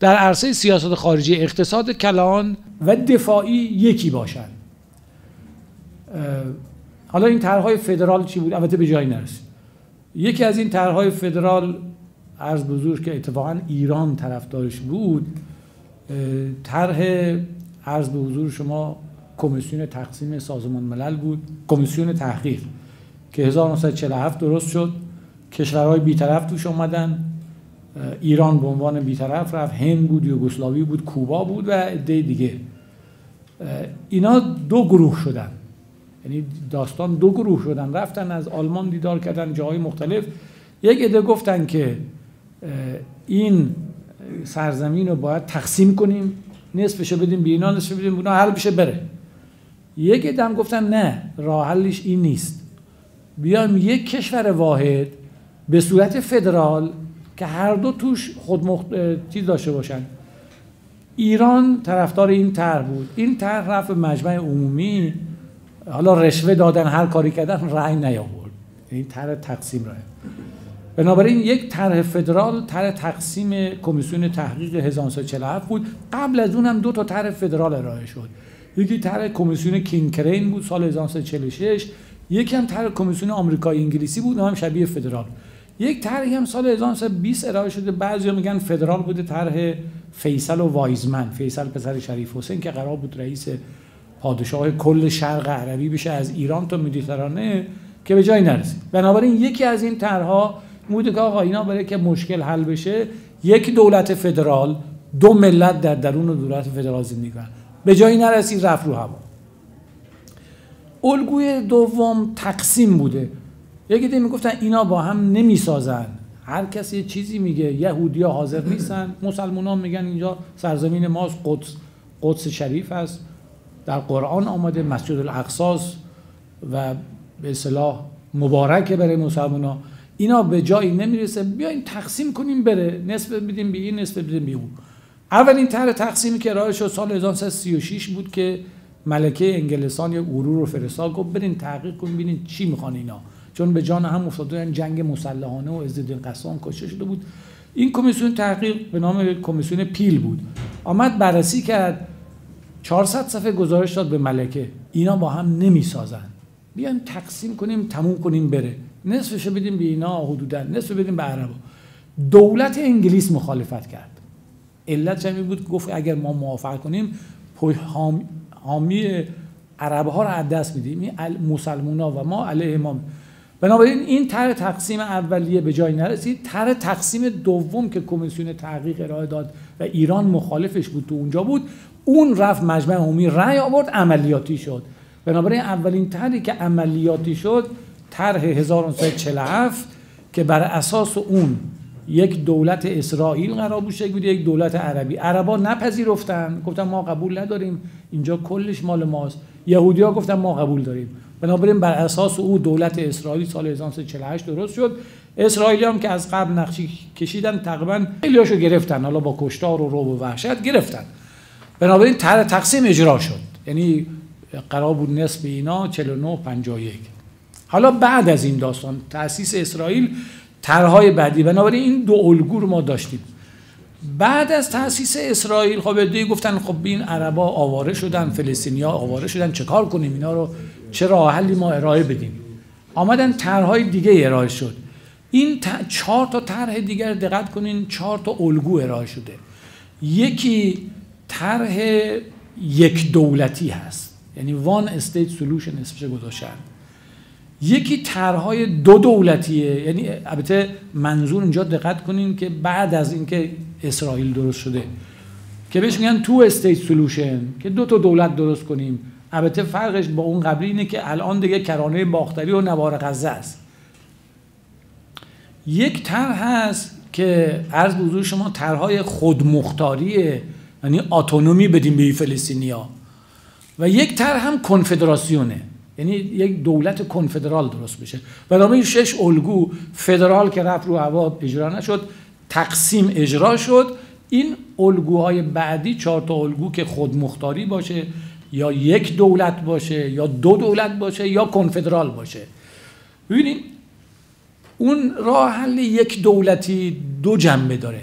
در عرصه سیاست خارجی اقتصاد کلان و دفاعی یکی باشن حالا این طرحهای فدرال چی بود البته به جایی نرسید یکی از این طرحهای فدرال عرض بزرگ که اتفاقا ایران طرفدارش بود طرح عرض به حضور شما کمیسیون تقسیم سازمان ملل بود کمیسیون تحقیق که 1947 درست شد کشورهای بیطرف توش اومدن ایران به عنوان بیطرف رفت هند بود یوگسلاوی بود کوبا بود و عده دیگه اینا دو گروه شدن یعنی داستان دو گروه شدن رفتن از آلمان دیدار کردن جاهای مختلف یک عده گفتن که این سرزمین رو باید تقسیم کنیم نصفشو بدیم به اینا بدیم اونا حل بشه بره یک دم گفتن نه راه حلش این نیست بیایم یک کشور واحد به صورت فدرال که هر دو توش خود داشته باشن ایران طرفدار این طرح بود این طرح رفت مجمع عمومی حالا رشوه دادن هر کاری کردن رأی نیاورد این طرح تقسیم رأی بنابراین یک طرح فدرال طرح تقسیم کمیسیون تحقیق 1947 بود قبل از اونم دو تا طرح فدرال ارائه شد یکی طرح کمیسیون کینکرین بود سال 1946 یکی هم طرح کمیسیون آمریکا انگلیسی بود هم شبیه فدرال یک طرحی هم سال 1920 ارائه شده بعضیا میگن فدرال بوده طرح فیصل و وایزمن فیصل پسر شریف حسین که قرار بود رئیس پادشاه کل شرق عربی بشه از ایران تا مدیترانه که به جای نرسید بنابراین یکی از این طرحها بوده که آقا اینا برای که مشکل حل بشه یک دولت فدرال دو ملت در درون دولت فدرال زندگی کنن به جایی نرسید رفت رو هوا الگوی دوم تقسیم بوده یکی دیگه میگفتن اینا با هم نمیسازن هر کسی یه چیزی میگه یهودیا حاضر نیستن ها میگن اینجا سرزمین ماست قدس قدس شریف است در قرآن آمده مسجد الاقصاس و به اصلاح مبارکه برای ها، اینا به جایی نمیرسه بیاین تقسیم کنیم بره نصف میدیم به این نصف میدیم به اون اولین طرح تقسیمی که راه شد سال 1936 بود که ملکه انگلستان یا غرور رو فرستاد گفت برین تحقیق کنیم ببینین چی میخوان اینا چون به جان هم افتاده جنگ مسلحانه و دین قسام کشته شده بود این کمیسیون تحقیق به نام کمیسیون پیل بود آمد بررسی کرد 400 صفحه گزارش داد به ملکه اینا با هم نمیسازن بیان تقسیم کنیم تموم کنیم بره نصفش رو بدیم به اینا حدودا نصف بدیم به دولت انگلیس مخالفت کرد علت چمی بود گفت اگر ما موافق کنیم حامی عرب ها رو از دست میدیم این مسلمان ها و ما علیه امام بنابراین این طرح تقسیم اولیه به جای نرسید طرح تقسیم دوم که کمیسیون تحقیق ارائه داد و ایران مخالفش بود تو اونجا بود اون رفت مجمع عمومی رأی آورد عملیاتی شد بنابراین اولین طرحی که عملیاتی شد طرح 1947 که بر اساس اون یک دولت اسرائیل قرار بود شکل یک دولت عربی عربا نپذیرفتن گفتن ما قبول نداریم اینجا کلش مال ماست یهودی ها گفتن ما قبول داریم بنابراین بر اساس او دولت اسرائیل سال 1948 درست شد اسرائیلی هم که از قبل نقشی کشیدن تقریبا هاشو گرفتن حالا با کشتار و روب و وحشت گرفتن بنابراین طرح تقسیم اجرا شد یعنی قرار بود نصف اینا 49 51 حالا بعد از این داستان تاسیس اسرائیل طرحهای بعدی بنابراین این دو الگو ما داشتیم بعد از تاسیس اسرائیل خب ادعی گفتن خب این عربا آواره شدن فلسطینیا آواره شدن چه کار کنیم اینا رو چه راه حلی ما ارائه بدیم آمدن طرحهای دیگه ارائه شد این چهار تا طرح دیگر دقت کنین چهار تا الگو ارائه شده یکی طرح یک دولتی هست یعنی وان استیت سولوشن اسمش گذاشتن یکی طرحهای دو دولتیه یعنی البته منظور اینجا دقت کنیم که بعد از اینکه اسرائیل درست شده که بهش میگن تو استیت سولوشن که دو تا دولت درست کنیم البته فرقش با اون قبلی اینه که الان دیگه کرانه باختری و نوار غزه است یک طرح هست که عرض بزرگ شما طرحهای خودمختاریه یعنی اتونومی بدیم به فلسطینیا و یک طرح هم کنفدراسیونه یعنی یک دولت کنفدرال درست بشه برنامه شش الگو فدرال که رفت رو هوا اجرا نشد تقسیم اجرا شد این الگوهای بعدی چهار تا الگو که خودمختاری باشه یا یک دولت باشه یا دو دولت باشه یا کنفدرال باشه ببینید اون راه حل یک دولتی دو جنبه داره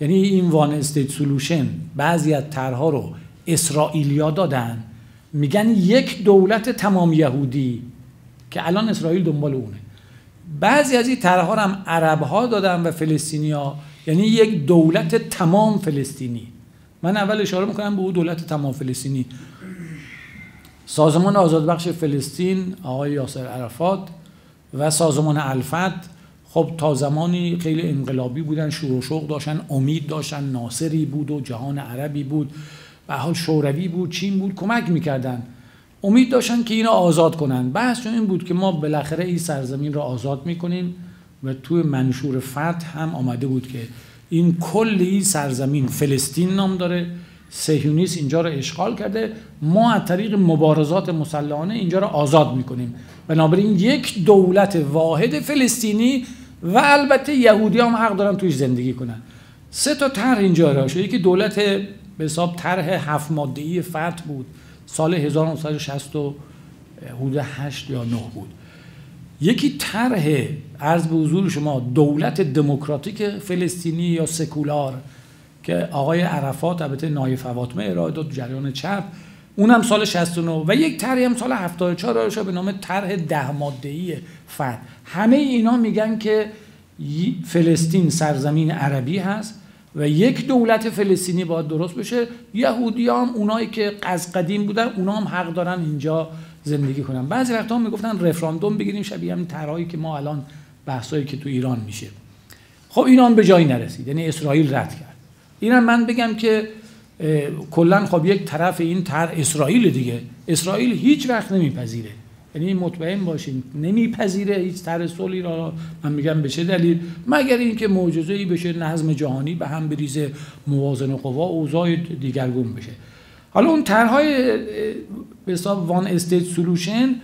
یعنی این وان استیت سولوشن بعضی از طرها رو اسرائیلیا دادن میگن یک دولت تمام یهودی که الان اسرائیل دنبال اونه بعضی از این طرح هم عرب ها دادن و فلسطینیا یعنی یک دولت تمام فلسطینی من اول اشاره میکنم به او دولت تمام فلسطینی سازمان آزادبخش فلسطین آقای یاسر عرفات و سازمان الفت خب تا زمانی خیلی انقلابی بودن شروع و شوق داشتن امید داشتن ناصری بود و جهان عربی بود به حال شوروی بود چین بود کمک میکردن امید داشتن که اینو آزاد کنن بحث چون این بود که ما بالاخره این سرزمین را آزاد میکنیم و توی منشور فتح هم آمده بود که این کل این سرزمین فلسطین نام داره سهیونیس اینجا رو اشغال کرده ما از طریق مبارزات مسلحانه اینجا رو آزاد میکنیم بنابراین یک دولت واحد فلسطینی و البته یهودی هم حق دارن توش زندگی کنن سه تا طرح اینجا را دولت به حساب طرح هفت ای فتح بود سال 1960 و حدود 8 یا 9 بود یکی طرح عرض به حضور شما دولت دموکراتیک فلسطینی یا سکولار که آقای عرفات البته نای فواتمه ارائه داد جریان چپ اونم سال 69 و یک طرح هم سال 74 را به نام طرح ده ای فتح همه اینا میگن که فلسطین سرزمین عربی هست و یک دولت فلسطینی باید درست بشه یهودی هم اونایی که از قدیم بودن اونا هم حق دارن اینجا زندگی کنن بعضی وقتها هم میگفتن رفراندوم بگیریم شبیه همین طرحی که ما الان بحثایی که تو ایران میشه خب هم به جایی نرسید یعنی اسرائیل رد کرد اینم من بگم که کلا خب یک طرف این طرح اسرائیل دیگه اسرائیل هیچ وقت نمیپذیره یعنی مطمئن باشین نمیپذیره هیچ تر صلحی را من میگم به دلیل مگر اینکه معجزه ای بشه نظم جهانی به هم بریزه موازن قوا اوضاع دیگرگون بشه حالا اون طرحهای به حساب وان استیت سولوشن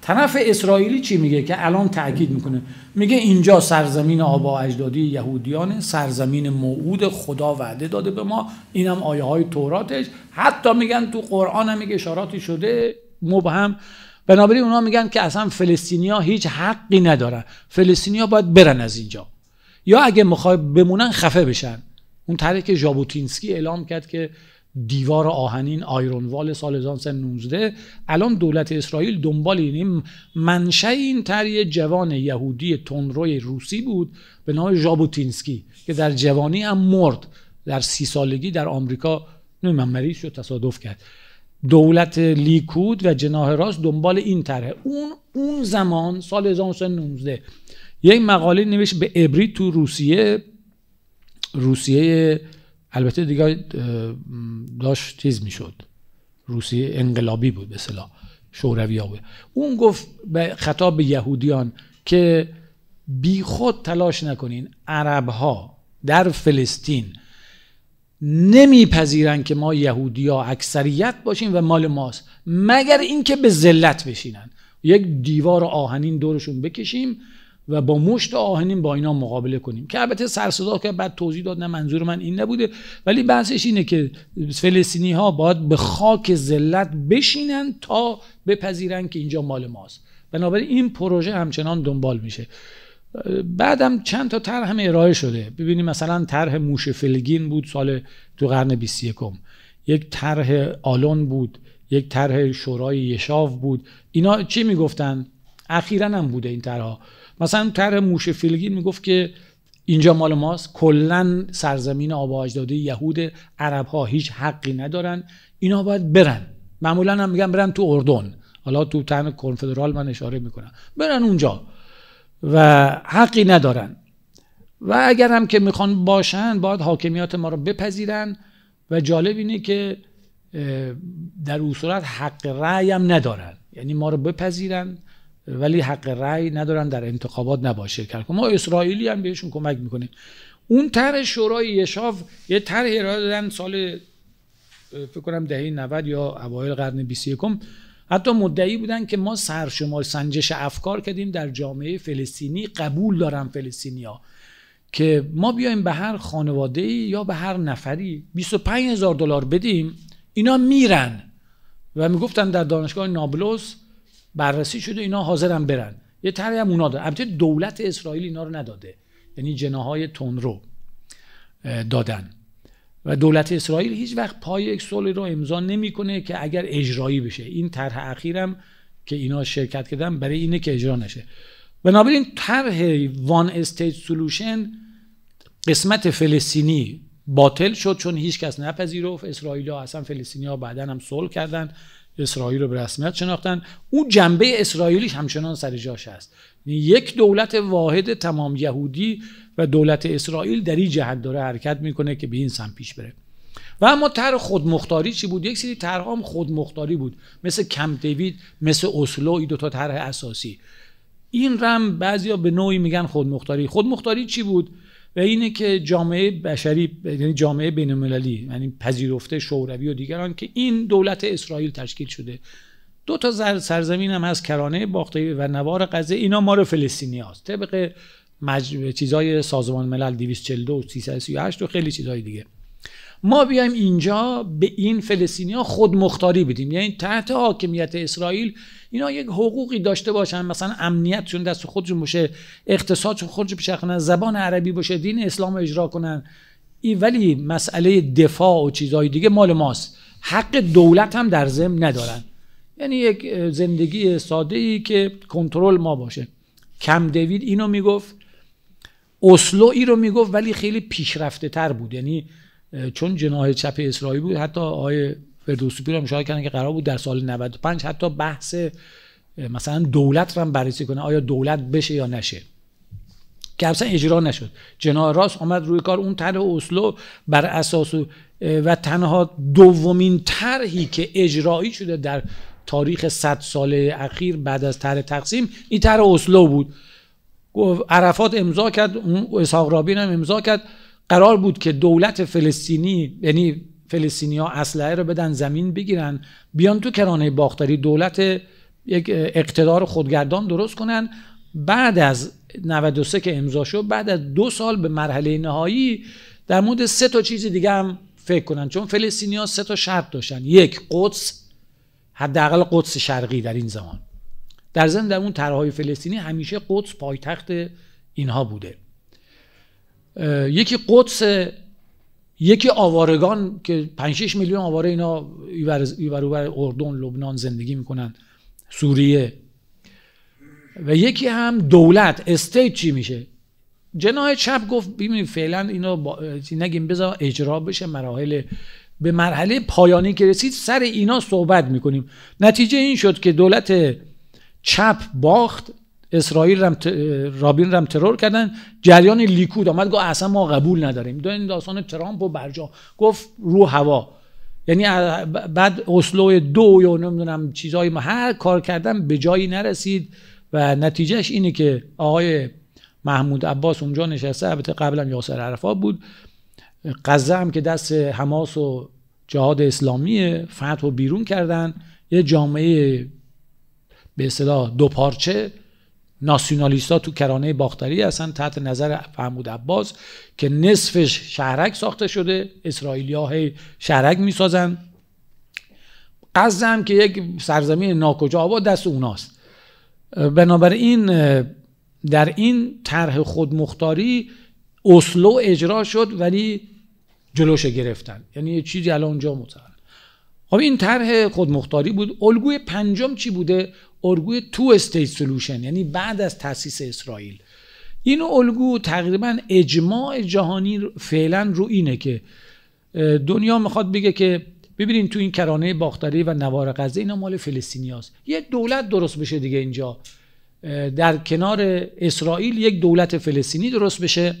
طرف اسرائیلی چی میگه که الان تاکید میکنه میگه اینجا سرزمین آبا اجدادی یهودیان سرزمین موعود خدا وعده داده به ما اینم آیه های توراتش حتی میگن تو قرآن هم میگه اشاراتی شده مبهم بنابراین اونا میگن که اصلا فلسطینیا هیچ حقی ندارن فلسطینیا باید برن از اینجا یا اگه میخوای بمونن خفه بشن اون طرحی که ژابوتینسکی اعلام کرد که دیوار آهنین آیرون وال سال 1919 الان دولت اسرائیل دنبال این منشه این طرح جوان یهودی تنروی روسی بود به نام ژابوتینسکی که در جوانی هم مرد در سی سالگی در آمریکا نمیدونم مریض شد تصادف کرد دولت لیکود و جناه راست دنبال این طرحه اون اون زمان سال 1919 یک مقاله نوشت به ابری تو روسیه روسیه البته دیگه داشت چیز میشد روسیه انقلابی بود به صلاح شوروی بود اون گفت به خطاب به یهودیان که بی خود تلاش نکنین عرب ها در فلسطین نمیپذیرن که ما یهودیا اکثریت باشیم و مال ماست مگر اینکه به ذلت بشینن یک دیوار آهنین دورشون بکشیم و با مشت آهنین با اینا مقابله کنیم که البته سرصدا که بعد توضیح داد نه منظور من این نبوده ولی بحثش اینه که فلسطینی ها باید به خاک ذلت بشینن تا بپذیرن که اینجا مال ماست بنابراین این پروژه همچنان دنبال میشه بعدم چند تا طرح هم ارائه شده ببینیم مثلا طرح موش فلگین بود سال تو قرن 21 یک طرح آلون بود یک طرح شورای یشاف بود اینا چی میگفتن اخیرا هم بوده این طرح مثلا طرح موش فلگین میگفت که اینجا مال ماست کلا سرزمین آب داده یهود عرب ها هیچ حقی ندارن اینا باید برن معمولا هم میگن برن تو اردن حالا تو تن کنفدرال من اشاره میکنم برن اونجا و حقی ندارن و اگر هم که میخوان باشن باید حاکمیات ما رو بپذیرن و جالب اینه که در اون صورت حق رأی هم ندارن یعنی ما رو بپذیرن ولی حق رأی ندارن در انتخابات نباشه کرد ما اسرائیلی هم بهشون کمک میکنیم اون طرح شورای یشاف یه طرح ارائه دادن سال فکر کنم دهه 90 یا اوایل قرن 21 حتی مدعی بودن که ما شما سنجش افکار کردیم در جامعه فلسطینی قبول دارن فلسطینیا که ما بیایم به هر خانواده یا به هر نفری 25 هزار دلار بدیم اینا میرن و میگفتن در دانشگاه نابلس بررسی شده اینا حاضرن برن یه طرحی هم اونا دارن البته دولت اسرائیل اینا رو نداده یعنی جناهای تون دادن و دولت اسرائیل هیچ وقت پای یک صلح رو امضا نمیکنه که اگر اجرایی بشه این طرح اخیرم که اینا شرکت کردن برای اینه که اجرا نشه بنابراین طرح وان استیت سولوشن قسمت فلسطینی باطل شد چون هیچ کس نپذیرفت اسرائیل ها اصلا فلسطینی ها بعدا هم صلح کردن اسرائیل رو به رسمیت شناختن اون جنبه اسرائیلیش همچنان سر جاش هست یک دولت واحد تمام یهودی و دولت اسرائیل در این جهت داره حرکت میکنه که به این سمت پیش بره و اما طرح خودمختاری چی بود یک سری طرح هم خودمختاری بود مثل کم دیوید مثل اسلو این دو تا طرح اساسی این رم بعضیا به نوعی میگن خودمختاری خودمختاری چی بود و اینه که جامعه بشری یعنی جامعه بین المللی یعنی پذیرفته شوروی و دیگران که این دولت اسرائیل تشکیل شده دو تا سرزمین هم هست کرانه باختری و نوار غزه اینا رو فلسطینی هاست طبق مج... چیزای سازمان ملل 242 و 338 و خیلی چیزهای دیگه ما بیایم اینجا به این فلسطینی ها خود مختاری بدیم یعنی تحت حاکمیت اسرائیل اینا یک حقوقی داشته باشن مثلا امنیتشون دست خودشون باشه اقتصادشون خودشون پیش زبان عربی باشه دین اسلام اجرا کنن این ولی مسئله دفاع و چیزهای دیگه مال ماست حق دولت هم در ضمن ندارن یعنی یک زندگی ساده ای که کنترل ما باشه کم دوید اینو میگفت اسلو ای رو میگفت ولی خیلی پیشرفته تر بود یعنی چون جناه چپ اسرائیل بود حتی آقای پیر هم اشاره کردن که قرار بود در سال 95 حتی بحث مثلا دولت رو هم بررسی کنه آیا دولت بشه یا نشه که اصلا اجرا نشد جناه راست آمد روی کار اون طرح اسلو بر اساس و, و تنها دومین طرحی که اجرایی شده در تاریخ 100 ساله اخیر بعد از طرح تقسیم این طرح اسلو بود عرفات امضا کرد اسحاق رابین هم امضا کرد قرار بود که دولت فلسطینی یعنی ها اسلحه رو بدن زمین بگیرن بیان تو کرانه باختری دولت یک اقتدار خودگردان درست کنن بعد از 93 که امضا شد بعد از دو سال به مرحله نهایی در مورد سه تا چیز دیگه هم فکر کنن چون ها سه تا شرط داشتن یک قدس حداقل قدس شرقی در این زمان در ضمن در اون طرحهای فلسطینی همیشه قدس پایتخت اینها بوده یکی قدس یکی آوارگان که 5 میلیون آواره اینا ایور اردن لبنان زندگی میکنن سوریه و یکی هم دولت استیت چی میشه جناه چپ گفت ببینید فعلا اینو با... نگیم بذار اجرا بشه مراحل به مرحله پایانی که رسید سر اینا صحبت میکنیم نتیجه این شد که دولت چپ باخت اسرائیل رم رابین رم ترور کردن جریان لیکود آمد گفت اصلا ما قبول نداریم دو این داستان ترامپ و برجا گفت رو هوا یعنی بعد اسلو دو یا نمیدونم چیزای ما هر کار کردن به جایی نرسید و نتیجهش اینه که آقای محمود عباس اونجا نشسته البته قبلا یاسر عرفات بود غزه هم که دست حماس و جهاد اسلامی فتح و بیرون کردن یه جامعه به اصطلاح دو پارچه ناسیونالیستا تو کرانه باختری هستن تحت نظر محمود عباس که نصفش شهرک ساخته شده ها هی شهرک میسازن غزه هم که یک سرزمین ناکجا آباد دست اوناست بنابراین در این طرح خودمختاری اسلو اجرا شد ولی جلوش گرفتن یعنی یه چیزی الان اونجا خب این طرح خودمختاری بود الگوی پنجم چی بوده الگوی تو استیت سولوشن یعنی بعد از تاسیس اسرائیل این الگو تقریبا اجماع جهانی فعلا رو اینه که دنیا میخواد بگه که ببینید تو این کرانه باختری و نوار غزه اینا مال فلسطینیاست یه دولت درست بشه دیگه اینجا در کنار اسرائیل یک دولت فلسطینی درست بشه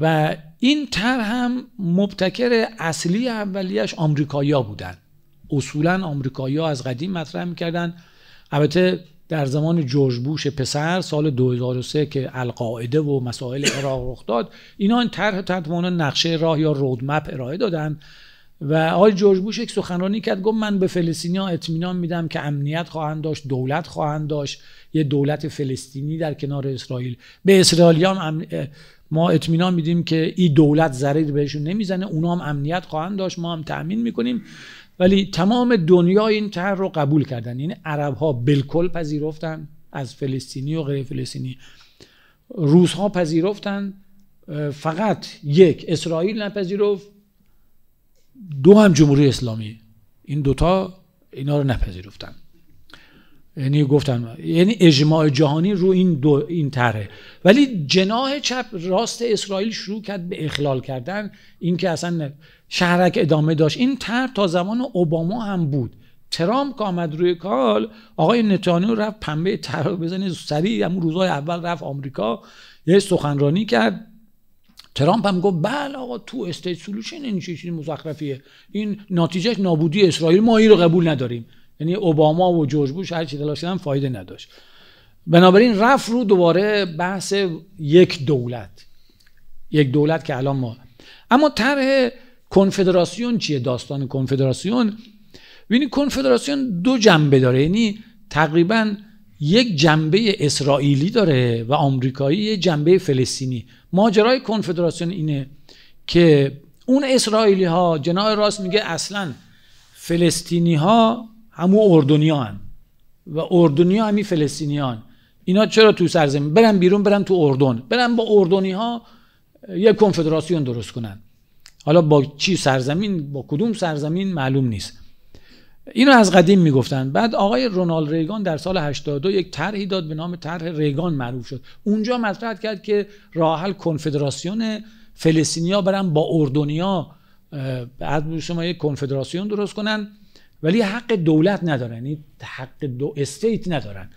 و این تر هم مبتکر اصلی اولیش آمریکایا بودن اصولا آمریکایا از قدیم مطرح میکردن البته در زمان جورج بوش پسر سال 2003 که القاعده و مسائل عراق رخ داد اینا این طرح تطوانا نقشه راه یا رودمپ ارائه دادن و آقای جورج بوش یک سخنرانی کرد گفت من به فلسطینیا اطمینان میدم که امنیت خواهند داشت دولت خواهند داشت یه دولت فلسطینی در کنار اسرائیل به اسرائیل ما اطمینان میدیم که این دولت ضرری بهشون نمیزنه اونا هم امنیت خواهند داشت ما هم تأمین میکنیم ولی تمام دنیا این طرح رو قبول کردن این یعنی عرب ها بالکل پذیرفتن از فلسطینی و غیر فلسطینی روس ها پذیرفتن فقط یک اسرائیل نپذیرفت دو هم جمهوری اسلامی این دوتا اینا رو نپذیرفتن یعنی گفتن یعنی اجماع جهانی رو این دو این طرحه ولی جناه چپ راست اسرائیل شروع کرد به اخلال کردن اینکه اصلا شهرک ادامه داشت این طرح تا زمان اوباما هم بود ترامپ که آمد روی کال آقای نتانیاهو رفت پنبه طرح بزنه سریع همون روزهای اول رفت آمریکا یه سخنرانی کرد ترامپ هم گفت بله آقا تو استیت سولوشن این چیزی مزخرفیه این نتیجه نابودی اسرائیل ما این رو قبول نداریم یعنی اوباما و جورج بوش هر چی تلاش کردن فایده نداشت بنابراین رفت رو دوباره بحث یک دولت یک دولت که الان ما اما طرح کنفدراسیون چیه داستان کنفدراسیون ببینید کنفدراسیون دو جنبه داره یعنی تقریبا یک جنبه اسرائیلی داره و آمریکایی یک جنبه فلسطینی ماجرای کنفدراسیون اینه که اون اسرائیلی ها جناه راست میگه اصلا فلسطینی ها همو اردنیان و اردنیا همی فلسطینیان اینا چرا تو سرزمین برن بیرون برن تو اردن برن با اردنی ها یه کنفدراسیون درست کنن حالا با چی سرزمین با کدوم سرزمین معلوم نیست اینو از قدیم میگفتن بعد آقای رونالد ریگان در سال 82 یک طرحی داد به نام طرح ریگان معروف شد اونجا مطرح کرد که راحل کنفدراسیون فلسطینیا برن با اردنیا بعد شما یک کنفدراسیون درست کنن ولی حق دولت ندارن یعنی حق دو استیت ندارن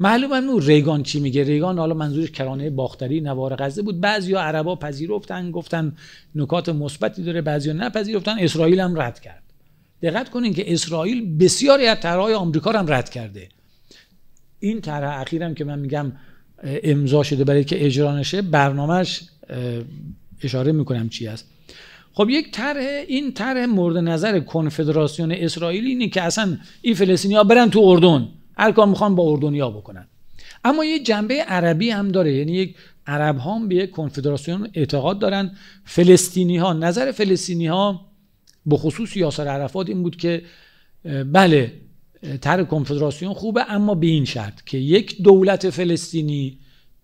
معلومه اون ریگان چی میگه ریگان حالا منظورش کرانه باختری نوار غزه بود بعضیا عربا پذیرفتن گفتن نکات مثبتی داره بعضیا نپذیرفتن اسرائیل هم رد کرد دقت کنین که اسرائیل بسیاری از طرحهای آمریکا هم رد کرده این طرح اخیرم که من میگم امضا شده برای که اجرا نشه برنامهش اشاره میکنم چی است خب یک طرح این طرح مورد نظر کنفدراسیون اسرائیل اینه که اصلا این فلسطینی‌ها برن تو اردن هر کار میخوان با اردنیا بکنن اما یه جنبه عربی هم داره یعنی یک عرب ها هم به یک کنفدراسیون اعتقاد دارن فلسطینی ها نظر فلسطینی ها به خصوص یاسر عرفات این بود که بله طرح کنفدراسیون خوبه اما به این شرط که یک دولت فلسطینی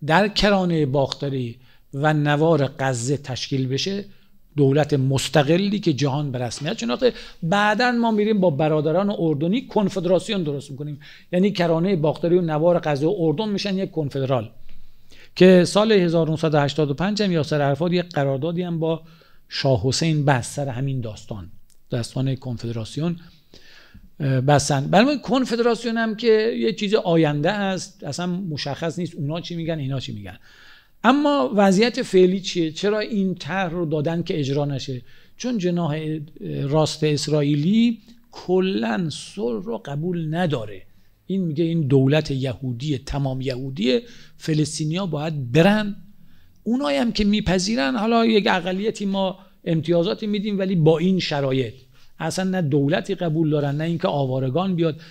در کرانه باختری و نوار غزه تشکیل بشه دولت مستقلی که جهان به رسمیت شناخته بعدا ما میریم با برادران اردنی کنفدراسیون درست میکنیم یعنی کرانه باختری و نوار غزه اردن میشن یک کنفدرال که سال 1985 هم یاسر عرفات یک قراردادی هم با شاه حسین بس سر همین داستان داستان کنفدراسیون بسن بلکه کنفدراسیون هم که یه چیز آینده است اصلا مشخص نیست اونا چی میگن اینا چی میگن اما وضعیت فعلی چیه چرا این طرح رو دادن که اجرا نشه چون جناح راست اسرائیلی کلا صلح رو قبول نداره این میگه این دولت یهودی تمام یهودی فلسطینیا باید برن اونایی هم که میپذیرن حالا یک اقلیتی ما امتیازاتی میدیم ولی با این شرایط اصلا نه دولتی قبول دارن نه اینکه آوارگان بیاد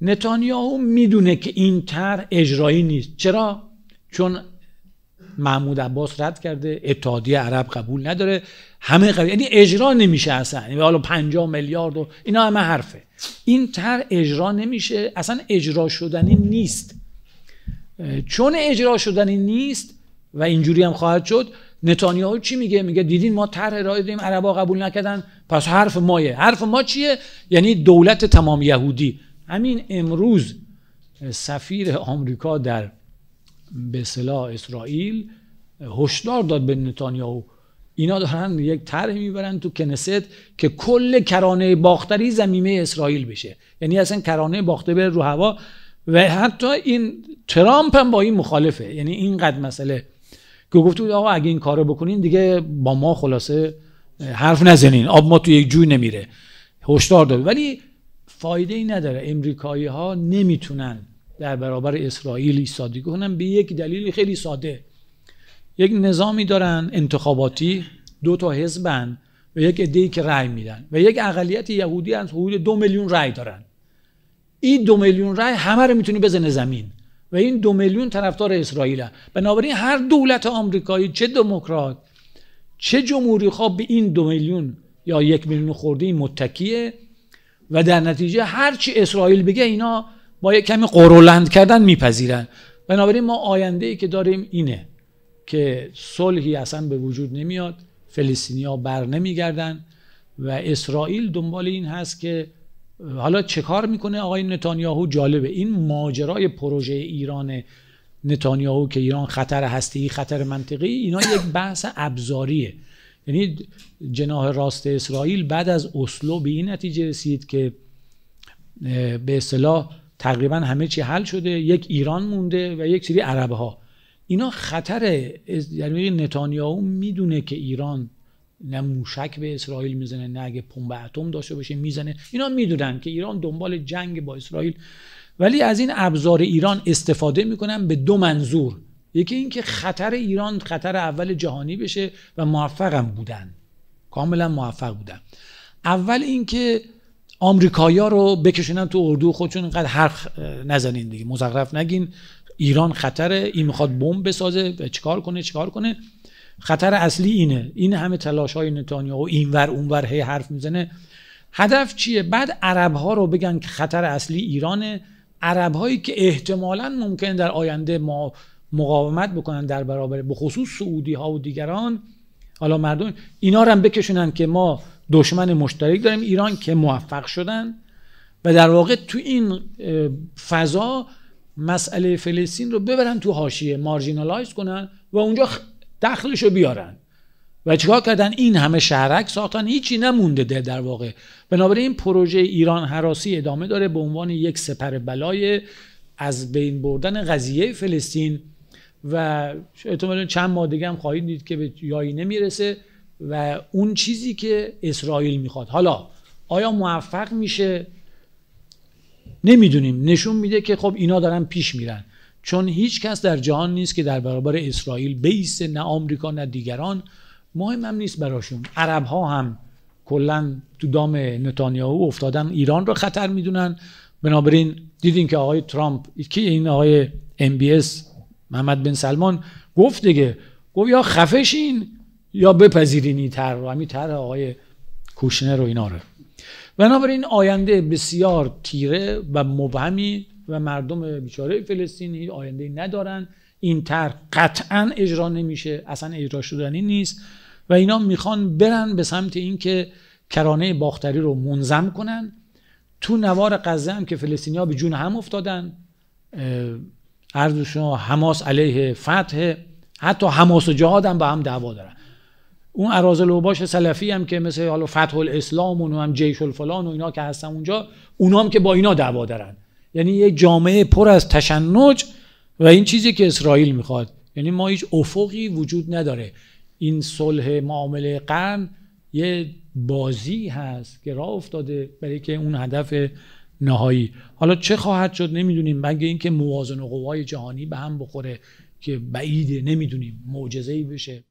نتانیاهو میدونه که این طرح اجرایی نیست چرا چون محمود عباس رد کرده اتحادیه عرب قبول نداره همه قبول یعنی اجرا نمیشه اصلا یعنی حالا میلیارد و اینا همه حرفه این تر اجرا نمیشه اصلا اجرا شدنی نیست چون اجرا شدنی نیست و اینجوری هم خواهد شد نتانیاهو چی میگه میگه دیدین ما طرح ارائه عربا قبول نکردن پس حرف مایه حرف ما چیه یعنی دولت تمام یهودی همین امروز سفیر آمریکا در به صلاح اسرائیل هشدار داد به نتانیاهو اینا دارن یک طرح میبرن تو کنست که کل کرانه باختری زمینه اسرائیل بشه یعنی اصلا کرانه باخته به رو هوا و حتی این ترامپ هم با این مخالفه یعنی اینقدر مسئله که گفت بود آقا اگه این کارو بکنین دیگه با ما خلاصه حرف نزنین آب ما تو یک جوی نمیره هشدار داد ولی فایده ای نداره امریکایی ها نمیتونن در برابر اسرائیل ایستادگی کنن به یک دلیل خیلی ساده یک نظامی دارن انتخاباتی دو تا حزبن و یک عده‌ای که رأی میدن و یک اقلیت یهودی از حدود دو میلیون رای دارن این دو میلیون رأی همه رو میتونی بزنه زمین و این دو میلیون طرفدار اسرائیل بنابراین هر دولت آمریکایی چه دموکرات چه جمهوری خواب به این دو میلیون یا یک میلیون خورده متکیه و در نتیجه هر اسرائیل بگه اینا با یک کمی قرولند کردن میپذیرن بنابراین ما آینده ای که داریم اینه که صلحی اصلا به وجود نمیاد فلسطینیا بر نمیگردن و اسرائیل دنبال این هست که حالا چه کار میکنه آقای نتانیاهو جالبه این ماجرای پروژه ایران نتانیاهو که ایران خطر هستی خطر منطقی اینا یک بحث ابزاریه یعنی جناه راست اسرائیل بعد از اسلو به این نتیجه رسید که به اصطلاح تقریبا همه چی حل شده یک ایران مونده و یک سری عرب ها اینا خطر یعنی نتانیاهو میدونه که ایران نه موشک به اسرائیل میزنه نه اگه پمپ اتم داشته باشه میزنه اینا میدونن که ایران دنبال جنگ با اسرائیل ولی از این ابزار ایران استفاده میکنن به دو منظور یکی اینکه خطر ایران خطر اول جهانی بشه و موفقم بودن کاملا موفق بودن اول اینکه آمریکایا رو بکشینن تو اردو خودشون اینقدر حرف نزنین دیگه مزخرف نگین ایران خطره این میخواد بمب بسازه چیکار کنه چیکار کنه خطر اصلی اینه این همه تلاش های نتانیاهو اینور اونور هی حرف میزنه هدف چیه بعد عرب ها رو بگن که خطر اصلی ایرانه عرب هایی که احتمالا ممکن در آینده ما مقاومت بکنن در برابر به خصوص سعودی ها و دیگران حالا مردم اینا رو هم بکشونن که ما دشمن مشترک داریم ایران که موفق شدن و در واقع تو این فضا مسئله فلسطین رو ببرن تو حاشیه مارژینالایز کنن و اونجا دخلش رو بیارن و چیکار کردن این همه شهرک ساختن هیچی نمونده ده در واقع بنابراین پروژه ایران حراسی ادامه داره به عنوان یک سپر بلای از بین بردن قضیه فلسطین و احتمالا چند ماه دیگه هم خواهید دید که به یایی نمیرسه و اون چیزی که اسرائیل میخواد حالا آیا موفق میشه نمیدونیم نشون میده که خب اینا دارن پیش میرن چون هیچ کس در جهان نیست که در برابر اسرائیل بیسته نه آمریکا نه دیگران مهم هم نیست براشون عرب ها هم کلا تو دام نتانیاهو افتادن ایران رو خطر میدونن بنابراین دیدین که آقای ترامپ که این آقای ام بی اس محمد بن سلمان گفت دیگه گفت یا خفشین یا بپذیرین این تر رو همین تر آقای کوشنر و اینا رو بنابراین آینده بسیار تیره و مبهمی و مردم بیچاره فلسطینی آینده ندارن این تر قطعا اجرا نمیشه اصلا اجرا شدنی نیست و اینا میخوان برن به سمت اینکه کرانه باختری رو منظم کنن تو نوار غزه هم که فلسطینیا به جون هم افتادن ارزشون حماس علیه فتح حتی حماس و جهاد هم با هم دعوا دارن اون اراذل اوباش سلفی هم که مثل حالا فتح الاسلام و هم جیش الفلان و اینا که هستن اونجا هم که با اینا دعوا دارن یعنی یه جامعه پر از تشنج و این چیزی که اسرائیل میخواد یعنی ما هیچ افقی وجود نداره این صلح معامله قرن یه بازی هست که راه افتاده برای که اون هدف نهایی حالا چه خواهد شد نمیدونیم مگه اینکه موازن قوای جهانی به هم بخوره که بعیده نمیدونیم معجزه‌ای بشه